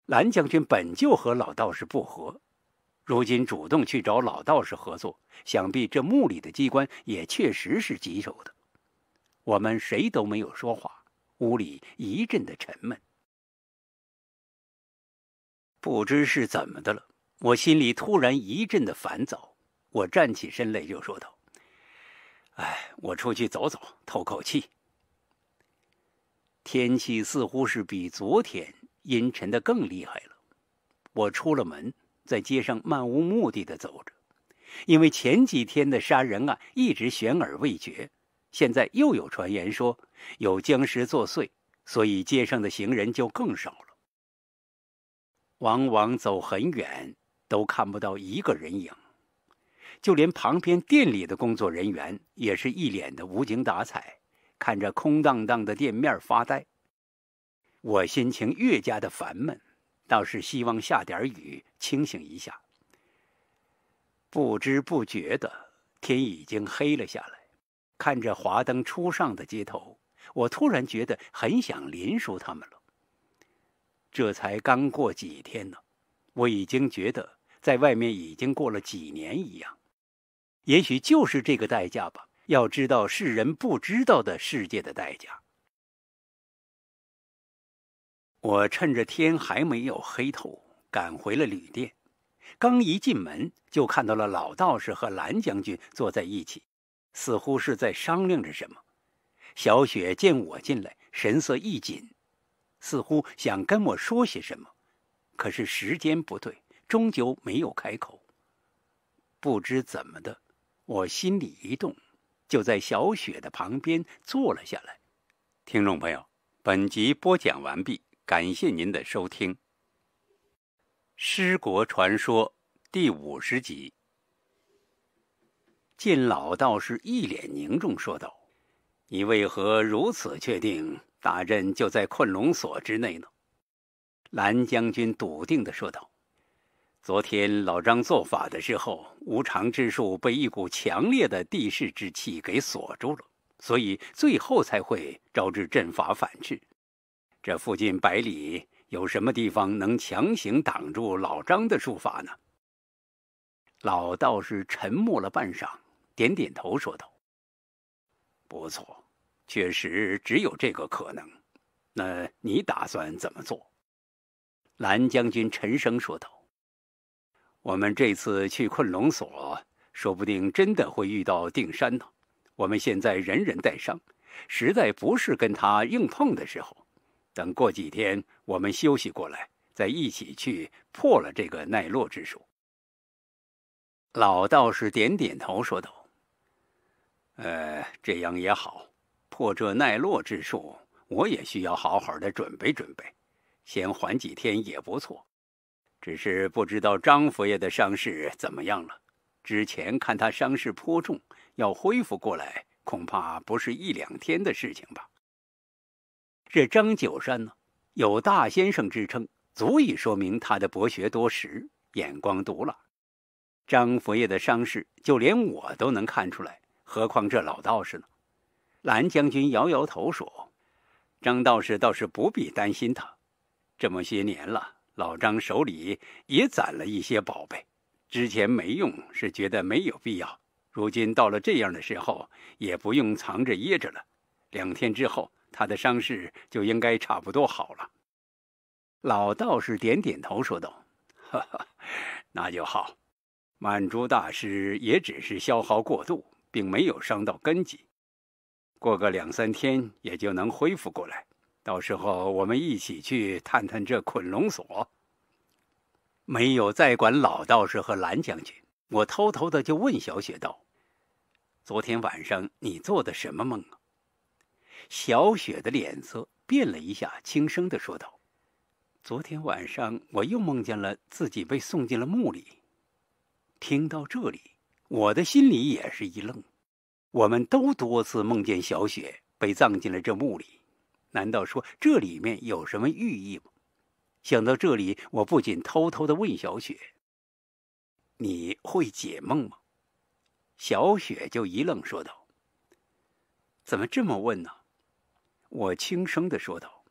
蓝将军本就和老道士不和。如今主动去找老道士合作，想必这墓里的机关也确实是棘手的。我们谁都没有说话，屋里一阵的沉闷。不知是怎么的了，我心里突然一阵的烦躁。我站起身来，就说道：“哎，我出去走走，透口气。”天气似乎是比昨天阴沉的更厉害了。我出了门。在街上漫无目的的走着，因为前几天的杀人案一直悬而未决，现在又有传言说有僵尸作祟，所以街上的行人就更少了。往往走很远都看不到一个人影，就连旁边店里的工作人员也是一脸的无精打采，看着空荡荡的店面发呆。我心情越加的烦闷。倒是希望下点雨，清醒一下。不知不觉的，天已经黑了下来。看着华灯初上的街头，我突然觉得很想林叔他们了。这才刚过几天呢，我已经觉得在外面已经过了几年一样。也许就是这个代价吧。要知道，世人不知道的世界的代价。我趁着天还没有黑透，赶回了旅店。刚一进门，就看到了老道士和蓝将军坐在一起，似乎是在商量着什么。小雪见我进来，神色一紧，似乎想跟我说些什么，可是时间不对，终究没有开口。不知怎么的，我心里一动，就在小雪的旁边坐了下来。听众朋友，本集播讲完毕。感谢您的收听，《诗国传说》第五十集。晋老道士一脸凝重说道：“你为何如此确定大阵就在困龙锁之内呢？”蓝将军笃定的说道：“昨天老张做法的时候，无常之术被一股强烈的地势之气给锁住了，所以最后才会招致阵法反制。”这附近百里有什么地方能强行挡住老张的术法呢？老道士沉默了半晌，点点头说道：“不错，确实只有这个可能。那你打算怎么做？”蓝将军沉声说道：“我们这次去困龙所，说不定真的会遇到定山呢。我们现在人人带伤，实在不是跟他硬碰的时候。”等过几天，我们休息过来，再一起去破了这个奈落之术。老道士点点头，说道：“呃，这样也好。破这奈落之术，我也需要好好的准备准备，先缓几天也不错。只是不知道张佛爷的伤势怎么样了。之前看他伤势颇重，要恢复过来，恐怕不是一两天的事情吧。”这张九山呢，有大先生之称，足以说明他的博学多识、眼光独辣。张佛爷的伤势，就连我都能看出来，何况这老道士呢？蓝将军摇摇头说：“张道士倒是不必担心，他这么些年了，老张手里也攒了一些宝贝。之前没用，是觉得没有必要。如今到了这样的时候，也不用藏着掖着了。两天之后。”他的伤势就应该差不多好了。老道士点点头，说道：“哈哈，那就好。满珠大师也只是消耗过度，并没有伤到根基，过个两三天也就能恢复过来。到时候我们一起去探探这捆龙索。”没有再管老道士和蓝将军，我偷偷的就问小雪道：“昨天晚上你做的什么梦？”小雪的脸色变了一下，轻声的说道：“昨天晚上我又梦见了自己被送进了墓里。”听到这里，我的心里也是一愣。我们都多次梦见小雪被葬进了这墓里，难道说这里面有什么寓意吗？想到这里，我不仅偷偷的问小雪：“你会解梦吗？”小雪就一愣，说道：“怎么这么问呢？”我轻声的说道：“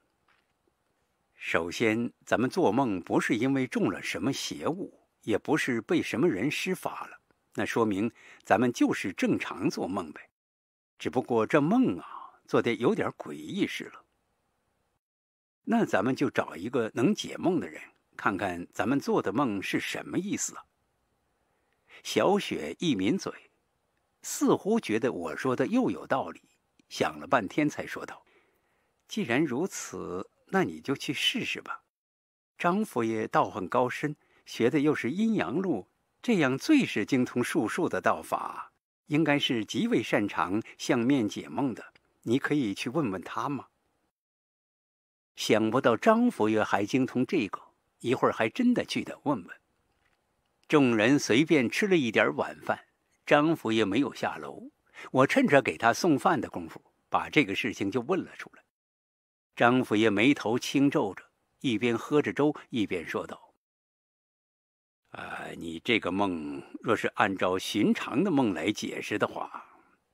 首先，咱们做梦不是因为中了什么邪物，也不是被什么人施法了，那说明咱们就是正常做梦呗。只不过这梦啊，做的有点诡异似了。那咱们就找一个能解梦的人，看看咱们做的梦是什么意思啊。”小雪一抿嘴，似乎觉得我说的又有道理，想了半天才说道。既然如此，那你就去试试吧。张佛爷道行高深，学的又是阴阳路，这样最是精通术数的道法，应该是极为擅长相面解梦的。你可以去问问他吗？想不到张佛爷还精通这个，一会儿还真的去得问问。众人随便吃了一点晚饭，张佛爷没有下楼。我趁着给他送饭的功夫，把这个事情就问了出来。张佛爷眉头轻皱着，一边喝着粥，一边说道：“啊，你这个梦，若是按照寻常的梦来解释的话，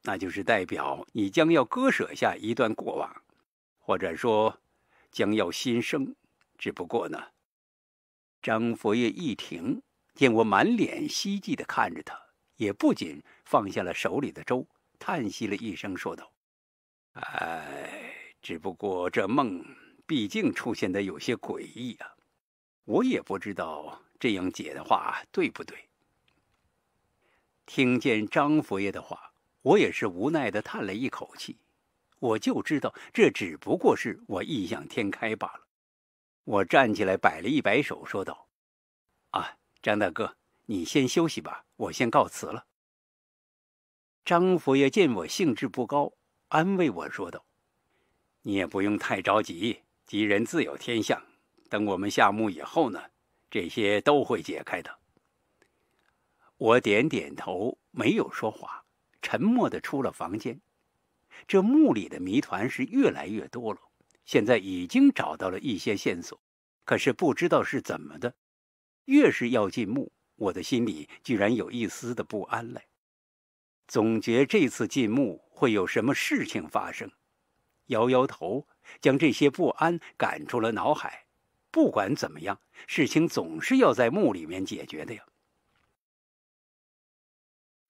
那就是代表你将要割舍下一段过往，或者说将要新生。只不过呢，张佛爷一停，见我满脸希冀地看着他，也不禁放下了手里的粥，叹息了一声，说道：‘哎。’”只不过这梦毕竟出现的有些诡异啊，我也不知道这样解的话对不对。听见张佛爷的话，我也是无奈的叹了一口气。我就知道这只不过是我异想天开罢了。我站起来摆了一摆手，说道：“啊，张大哥，你先休息吧，我先告辞了。”张佛爷见我兴致不高，安慰我说道。你也不用太着急，吉人自有天相。等我们下墓以后呢，这些都会解开的。我点点头，没有说话，沉默的出了房间。这墓里的谜团是越来越多了，现在已经找到了一些线索，可是不知道是怎么的，越是要进墓，我的心里居然有一丝的不安来，总觉这次进墓会有什么事情发生。摇摇头，将这些不安赶出了脑海。不管怎么样，事情总是要在墓里面解决的呀。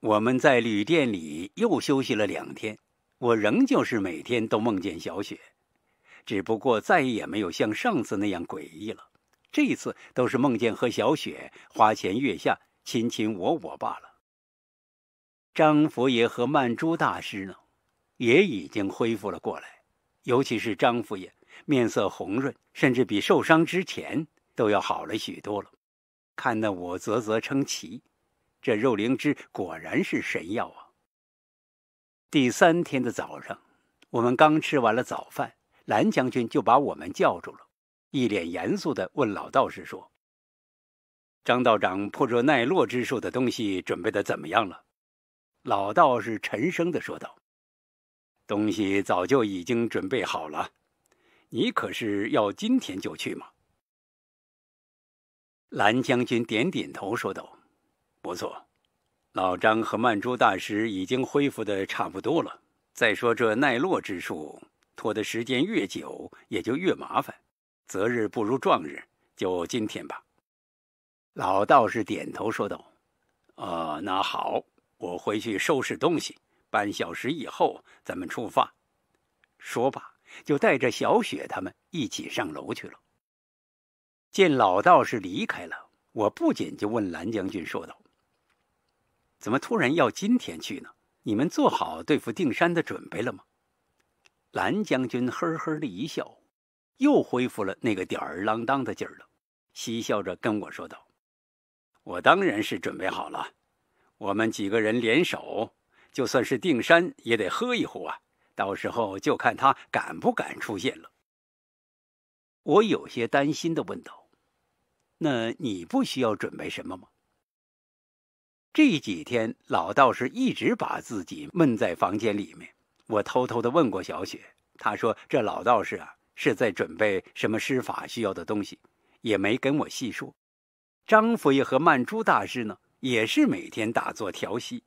我们在旅店里又休息了两天，我仍旧是每天都梦见小雪，只不过再也没有像上次那样诡异了。这次都是梦见和小雪花前月下，卿卿我我罢了。张佛爷和曼珠大师呢，也已经恢复了过来。尤其是张夫爷面色红润，甚至比受伤之前都要好了许多了，看得我啧啧称奇。这肉灵芝果然是神药啊！第三天的早上，我们刚吃完了早饭，蓝将军就把我们叫住了，一脸严肃地问老道士说：“张道长破着奈落之术的东西准备的怎么样了？”老道士沉声地说道。东西早就已经准备好了，你可是要今天就去吗？蓝将军点点头说道：“不错，老张和曼珠大师已经恢复的差不多了。再说这奈落之术，拖的时间越久，也就越麻烦。择日不如撞日，就今天吧。”老道士点头说道：“啊，那好，我回去收拾东西。”半小时以后咱们出发。”说罢，就带着小雪他们一起上楼去了。见老道士离开了，我不仅就问蓝将军说道：“怎么突然要今天去呢？你们做好对付定山的准备了吗？”蓝将军呵呵的一笑，又恢复了那个吊儿郎当的劲儿了，嬉笑着跟我说道：“我当然是准备好了，我们几个人联手。”就算是定山也得喝一壶啊！到时候就看他敢不敢出现了。我有些担心的问道：“那你不需要准备什么吗？”这几天老道士一直把自己闷在房间里面。我偷偷的问过小雪，他说：“这老道士啊，是在准备什么施法需要的东西，也没跟我细说。”张佛爷和曼珠大师呢，也是每天打坐调息。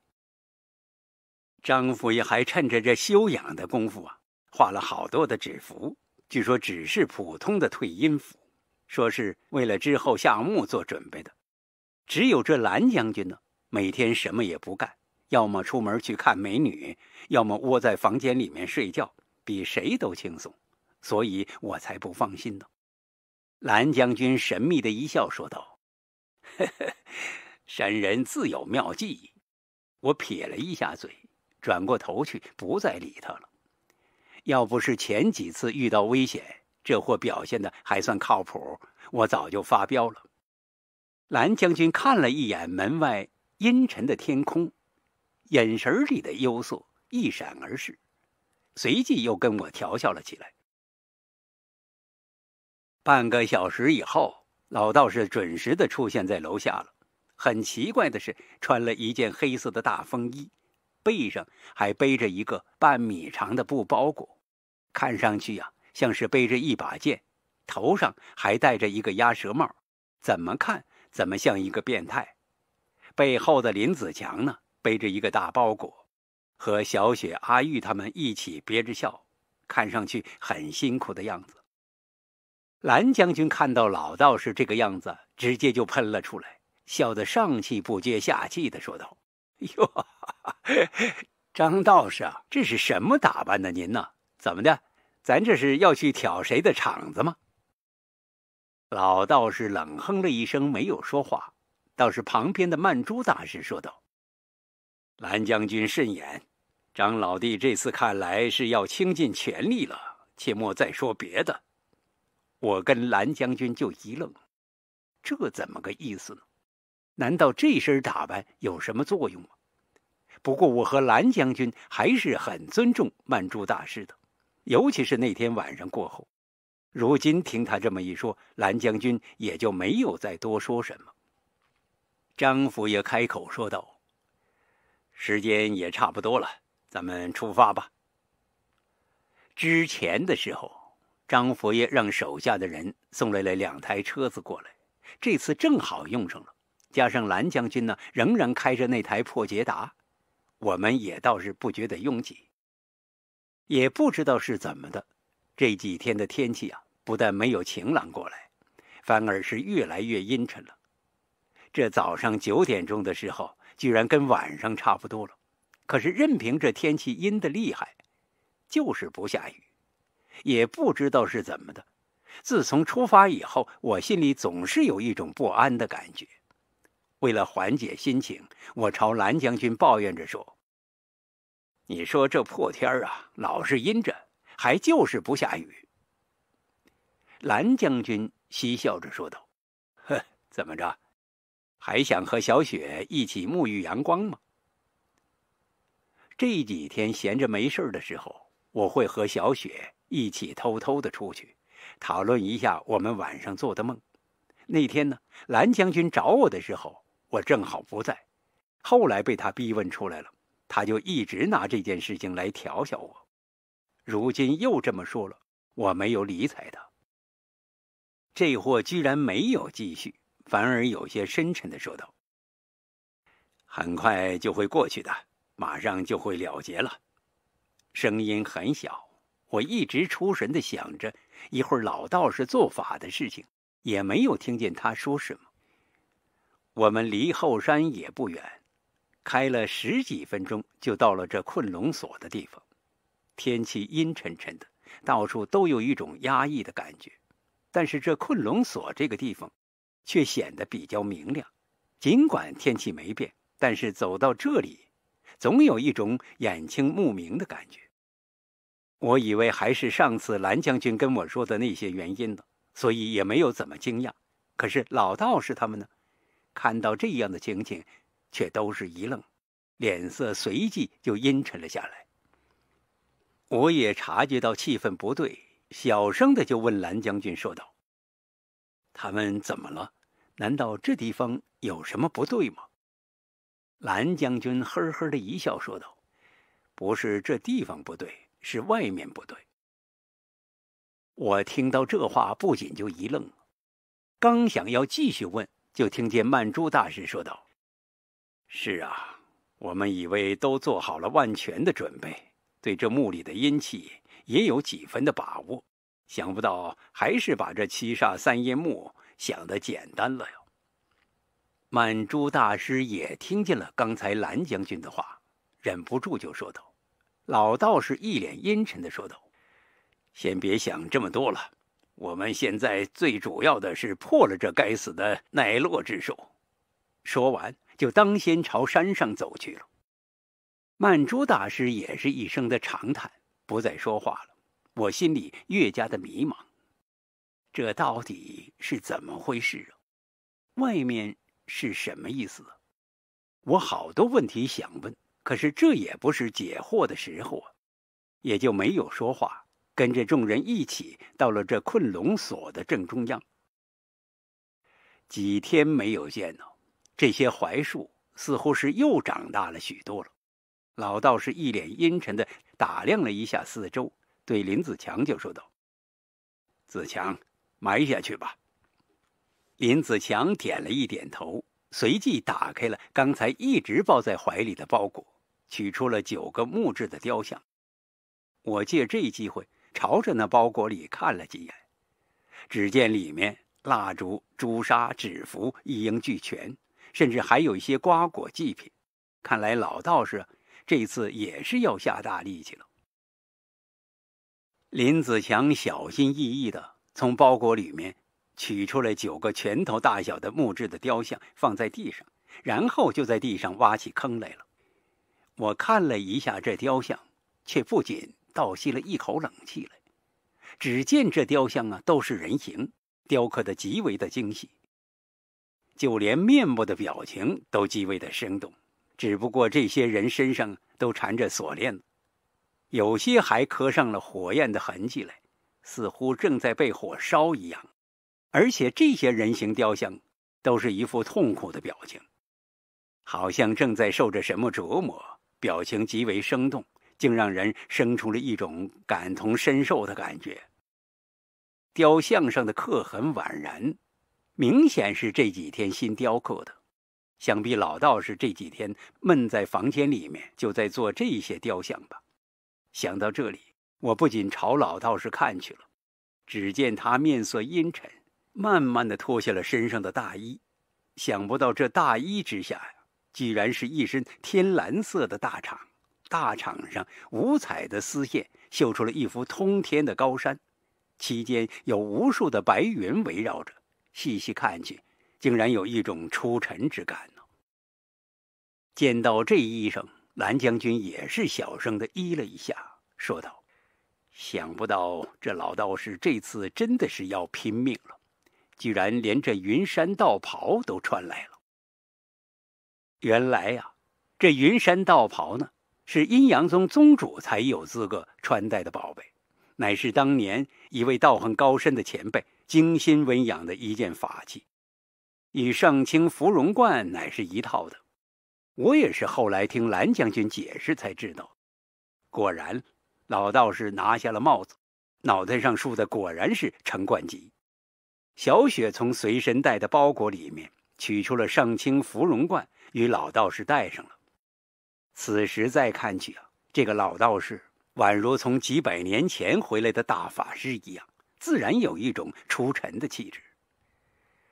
张府也还趁着这休养的功夫啊，画了好多的纸符，据说只是普通的退阴符，说是为了之后下墓做准备的。只有这蓝将军呢，每天什么也不干，要么出门去看美女，要么窝在房间里面睡觉，比谁都轻松，所以我才不放心呢。蓝将军神秘的一笑，说道：“呵呵，山人自有妙计。”我撇了一下嘴。转过头去，不再理他了。要不是前几次遇到危险，这货表现的还算靠谱，我早就发飙了。蓝将军看了一眼门外阴沉的天空，眼神里的忧色一闪而逝，随即又跟我调笑了起来。半个小时以后，老道士准时的出现在楼下了。很奇怪的是，穿了一件黑色的大风衣。背上还背着一个半米长的布包裹，看上去呀像是背着一把剑，头上还戴着一个鸭舌帽，怎么看怎么像一个变态。背后的林子强呢，背着一个大包裹，和小雪、阿玉他们一起憋着笑，看上去很辛苦的样子。蓝将军看到老道士这个样子，直接就喷了出来，笑得上气不接下气的说道。[laughs] 哟，张道士，啊，这是什么打扮呢？您呢？怎么的？咱这是要去挑谁的场子吗？老道士冷哼了一声，没有说话。倒是旁边的曼珠大师说道：“蓝将军慎言，张老弟这次看来是要倾尽全力了，切莫再说别的。”我跟蓝将军就一愣，这怎么个意思呢？难道这身打扮有什么作用吗？不过我和蓝将军还是很尊重曼珠大师的，尤其是那天晚上过后。如今听他这么一说，蓝将军也就没有再多说什么。张府也开口说道：“时间也差不多了，咱们出发吧。”之前的时候，张佛爷让手下的人送来了两台车子过来，这次正好用上了。加上蓝将军呢，仍然开着那台破捷达，我们也倒是不觉得拥挤。也不知道是怎么的，这几天的天气啊，不但没有晴朗过来，反而是越来越阴沉了。这早上九点钟的时候，居然跟晚上差不多了。可是任凭这天气阴得厉害，就是不下雨。也不知道是怎么的，自从出发以后，我心里总是有一种不安的感觉。为了缓解心情，我朝蓝将军抱怨着说：“你说这破天啊，老是阴着，还就是不下雨。”蓝将军嬉笑着说道：“呵，怎么着，还想和小雪一起沐浴阳光吗？这几天闲着没事的时候，我会和小雪一起偷偷的出去，讨论一下我们晚上做的梦。那天呢，蓝将军找我的时候。”我正好不在，后来被他逼问出来了，他就一直拿这件事情来调笑我。如今又这么说了，我没有理睬他。这货居然没有继续，反而有些深沉的说道：“很快就会过去的，马上就会了结了。”声音很小，我一直出神的想着一会儿老道士做法的事情，也没有听见他说什么。我们离后山也不远，开了十几分钟就到了这困龙所的地方。天气阴沉沉的，到处都有一种压抑的感觉。但是这困龙所这个地方却显得比较明亮。尽管天气没变，但是走到这里，总有一种眼清目明的感觉。我以为还是上次蓝将军跟我说的那些原因呢，所以也没有怎么惊讶。可是老道士他们呢？看到这样的情景，却都是一愣，脸色随即就阴沉了下来。我也察觉到气氛不对，小声的就问蓝将军说道：“他们怎么了？难道这地方有什么不对吗？”蓝将军呵呵的一笑，说道：“不是这地方不对，是外面不对。”我听到这话，不仅就一愣，刚想要继续问。就听见曼珠大师说道：“是啊，我们以为都做好了万全的准备，对这墓里的阴气也有几分的把握，想不到还是把这七煞三阴墓想的简单了哟。”曼珠大师也听见了刚才蓝将军的话，忍不住就说道：“老道士一脸阴沉的说道，先别想这么多了。”我们现在最主要的是破了这该死的奈落之术。说完，就当先朝山上走去了。曼珠大师也是一声的长叹，不再说话了。我心里越加的迷茫，这到底是怎么回事啊？外面是什么意思我好多问题想问，可是这也不是解惑的时候啊，也就没有说话。跟着众人一起到了这困龙锁的正中央。几天没有见到，这些槐树似乎是又长大了许多了。老道士一脸阴沉的打量了一下四周，对林子强就说道：“子强，埋下去吧。”林子强点了一点头，随即打开了刚才一直抱在怀里的包裹，取出了九个木质的雕像。我借这机会。朝着那包裹里看了几眼，只见里面蜡烛、朱砂、纸符一应俱全，甚至还有一些瓜果祭品。看来老道士这次也是要下大力气了。林子强小心翼翼地从包裹里面取出了九个拳头大小的木质的雕像，放在地上，然后就在地上挖起坑来了。我看了一下这雕像，却不仅倒吸了一口冷气来，只见这雕像啊，都是人形，雕刻的极为的精细，就连面部的表情都极为的生动。只不过这些人身上都缠着锁链，有些还刻上了火焰的痕迹来，似乎正在被火烧一样。而且这些人形雕像都是一副痛苦的表情，好像正在受着什么折磨，表情极为生动。竟让人生出了一种感同身受的感觉。雕像上的刻痕宛然，明显是这几天新雕刻的。想必老道士这几天闷在房间里面，就在做这些雕像吧。想到这里，我不仅朝老道士看去了。只见他面色阴沉，慢慢的脱下了身上的大衣。想不到这大衣之下呀，居然是一身天蓝色的大氅。大场上，五彩的丝线绣出了一幅通天的高山，其间有无数的白云围绕着，细细看去，竟然有一种出尘之感呢。见到这衣裳，蓝将军也是小声的依了一下，说道：“想不到这老道士这次真的是要拼命了，居然连这云山道袍都穿来了。原来呀，这云山道袍呢。”是阴阳宗宗主才有资格穿戴的宝贝，乃是当年一位道行高深的前辈精心温养的一件法器，与上清芙蓉冠乃是一套的。我也是后来听蓝将军解释才知道。果然，老道士拿下了帽子，脑袋上竖的果然是陈冠吉。小雪从随身带的包裹里面取出了上清芙蓉冠，与老道士戴上了。此时再看去啊，这个老道士宛如从几百年前回来的大法师一样，自然有一种出尘的气质。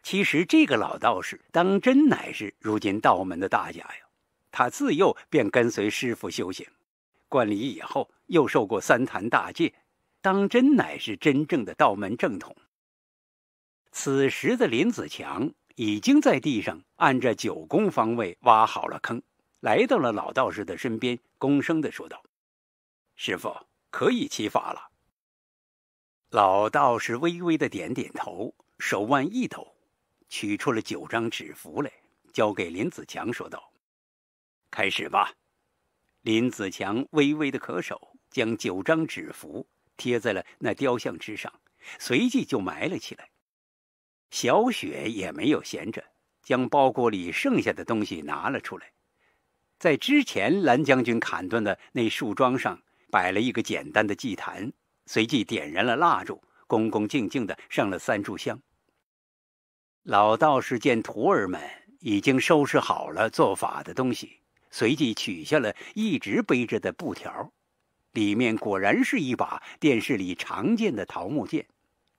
其实这个老道士当真乃是如今道门的大家呀，他自幼便跟随师傅修行，观礼以后又受过三坛大戒，当真乃是真正的道门正统。此时的林子强已经在地上按着九宫方位挖好了坑。来到了老道士的身边，恭声的说道：“师傅，可以起法了。”老道士微微的点点头，手腕一抖，取出了九张纸符来，交给林子强，说道：“开始吧。”林子强微微的咳手，将九张纸符贴在了那雕像之上，随即就埋了起来。小雪也没有闲着，将包裹里剩下的东西拿了出来。在之前蓝将军砍断的那树桩上摆了一个简单的祭坛，随即点燃了蜡烛，恭恭敬敬地上了三炷香。老道士见徒儿们已经收拾好了做法的东西，随即取下了一直背着的布条，里面果然是一把电视里常见的桃木剑，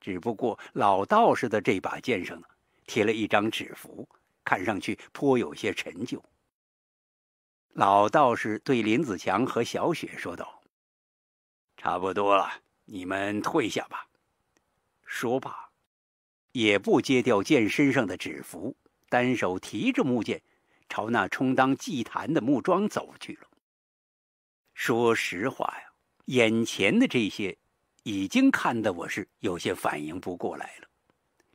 只不过老道士的这把剑上贴了一张纸符，看上去颇有些陈旧。老道士对林子强和小雪说道：“差不多了，你们退下吧。”说罢，也不揭掉剑身上的纸符，单手提着木剑，朝那充当祭坛的木桩走去了。说实话呀，眼前的这些，已经看得我是有些反应不过来了。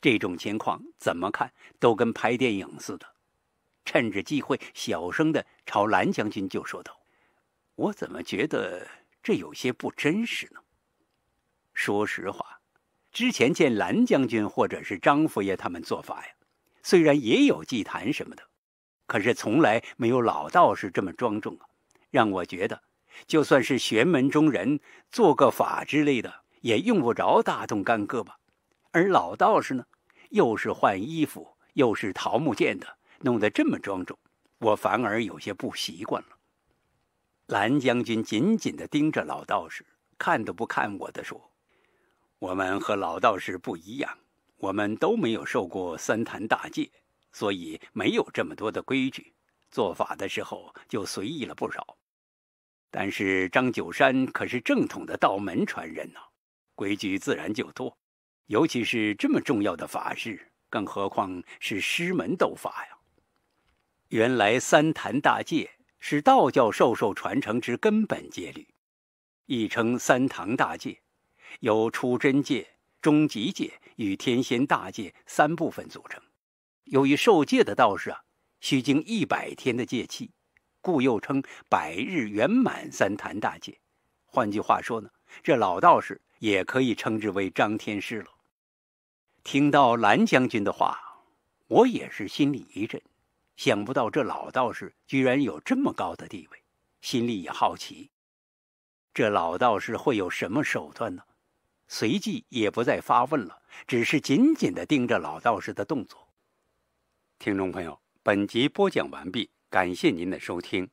这种情况怎么看都跟拍电影似的。趁着机会，小声的朝蓝将军就说道：“我怎么觉得这有些不真实呢？说实话，之前见蓝将军或者是张夫爷他们做法呀，虽然也有祭坛什么的，可是从来没有老道士这么庄重啊！让我觉得，就算是玄门中人做个法之类的，也用不着大动干戈吧？而老道士呢，又是换衣服，又是桃木剑的。”弄得这么庄重，我反而有些不习惯了。蓝将军紧紧地盯着老道士，看都不看我的说：“我们和老道士不一样，我们都没有受过三坛大戒，所以没有这么多的规矩，做法的时候就随意了不少。但是张九山可是正统的道门传人呐，规矩自然就多，尤其是这么重要的法事，更何况是师门斗法呀！”原来三坛大戒是道教授受传承之根本戒律，亦称三坛大戒，由出真戒、终极戒与天仙大戒三部分组成。由于受戒的道士啊，需经一百天的戒期，故又称百日圆满三坛大戒。换句话说呢，这老道士也可以称之为张天师了。听到蓝将军的话，我也是心里一震。想不到这老道士居然有这么高的地位，心里也好奇，这老道士会有什么手段呢？随即也不再发问了，只是紧紧的盯着老道士的动作。听众朋友，本集播讲完毕，感谢您的收听。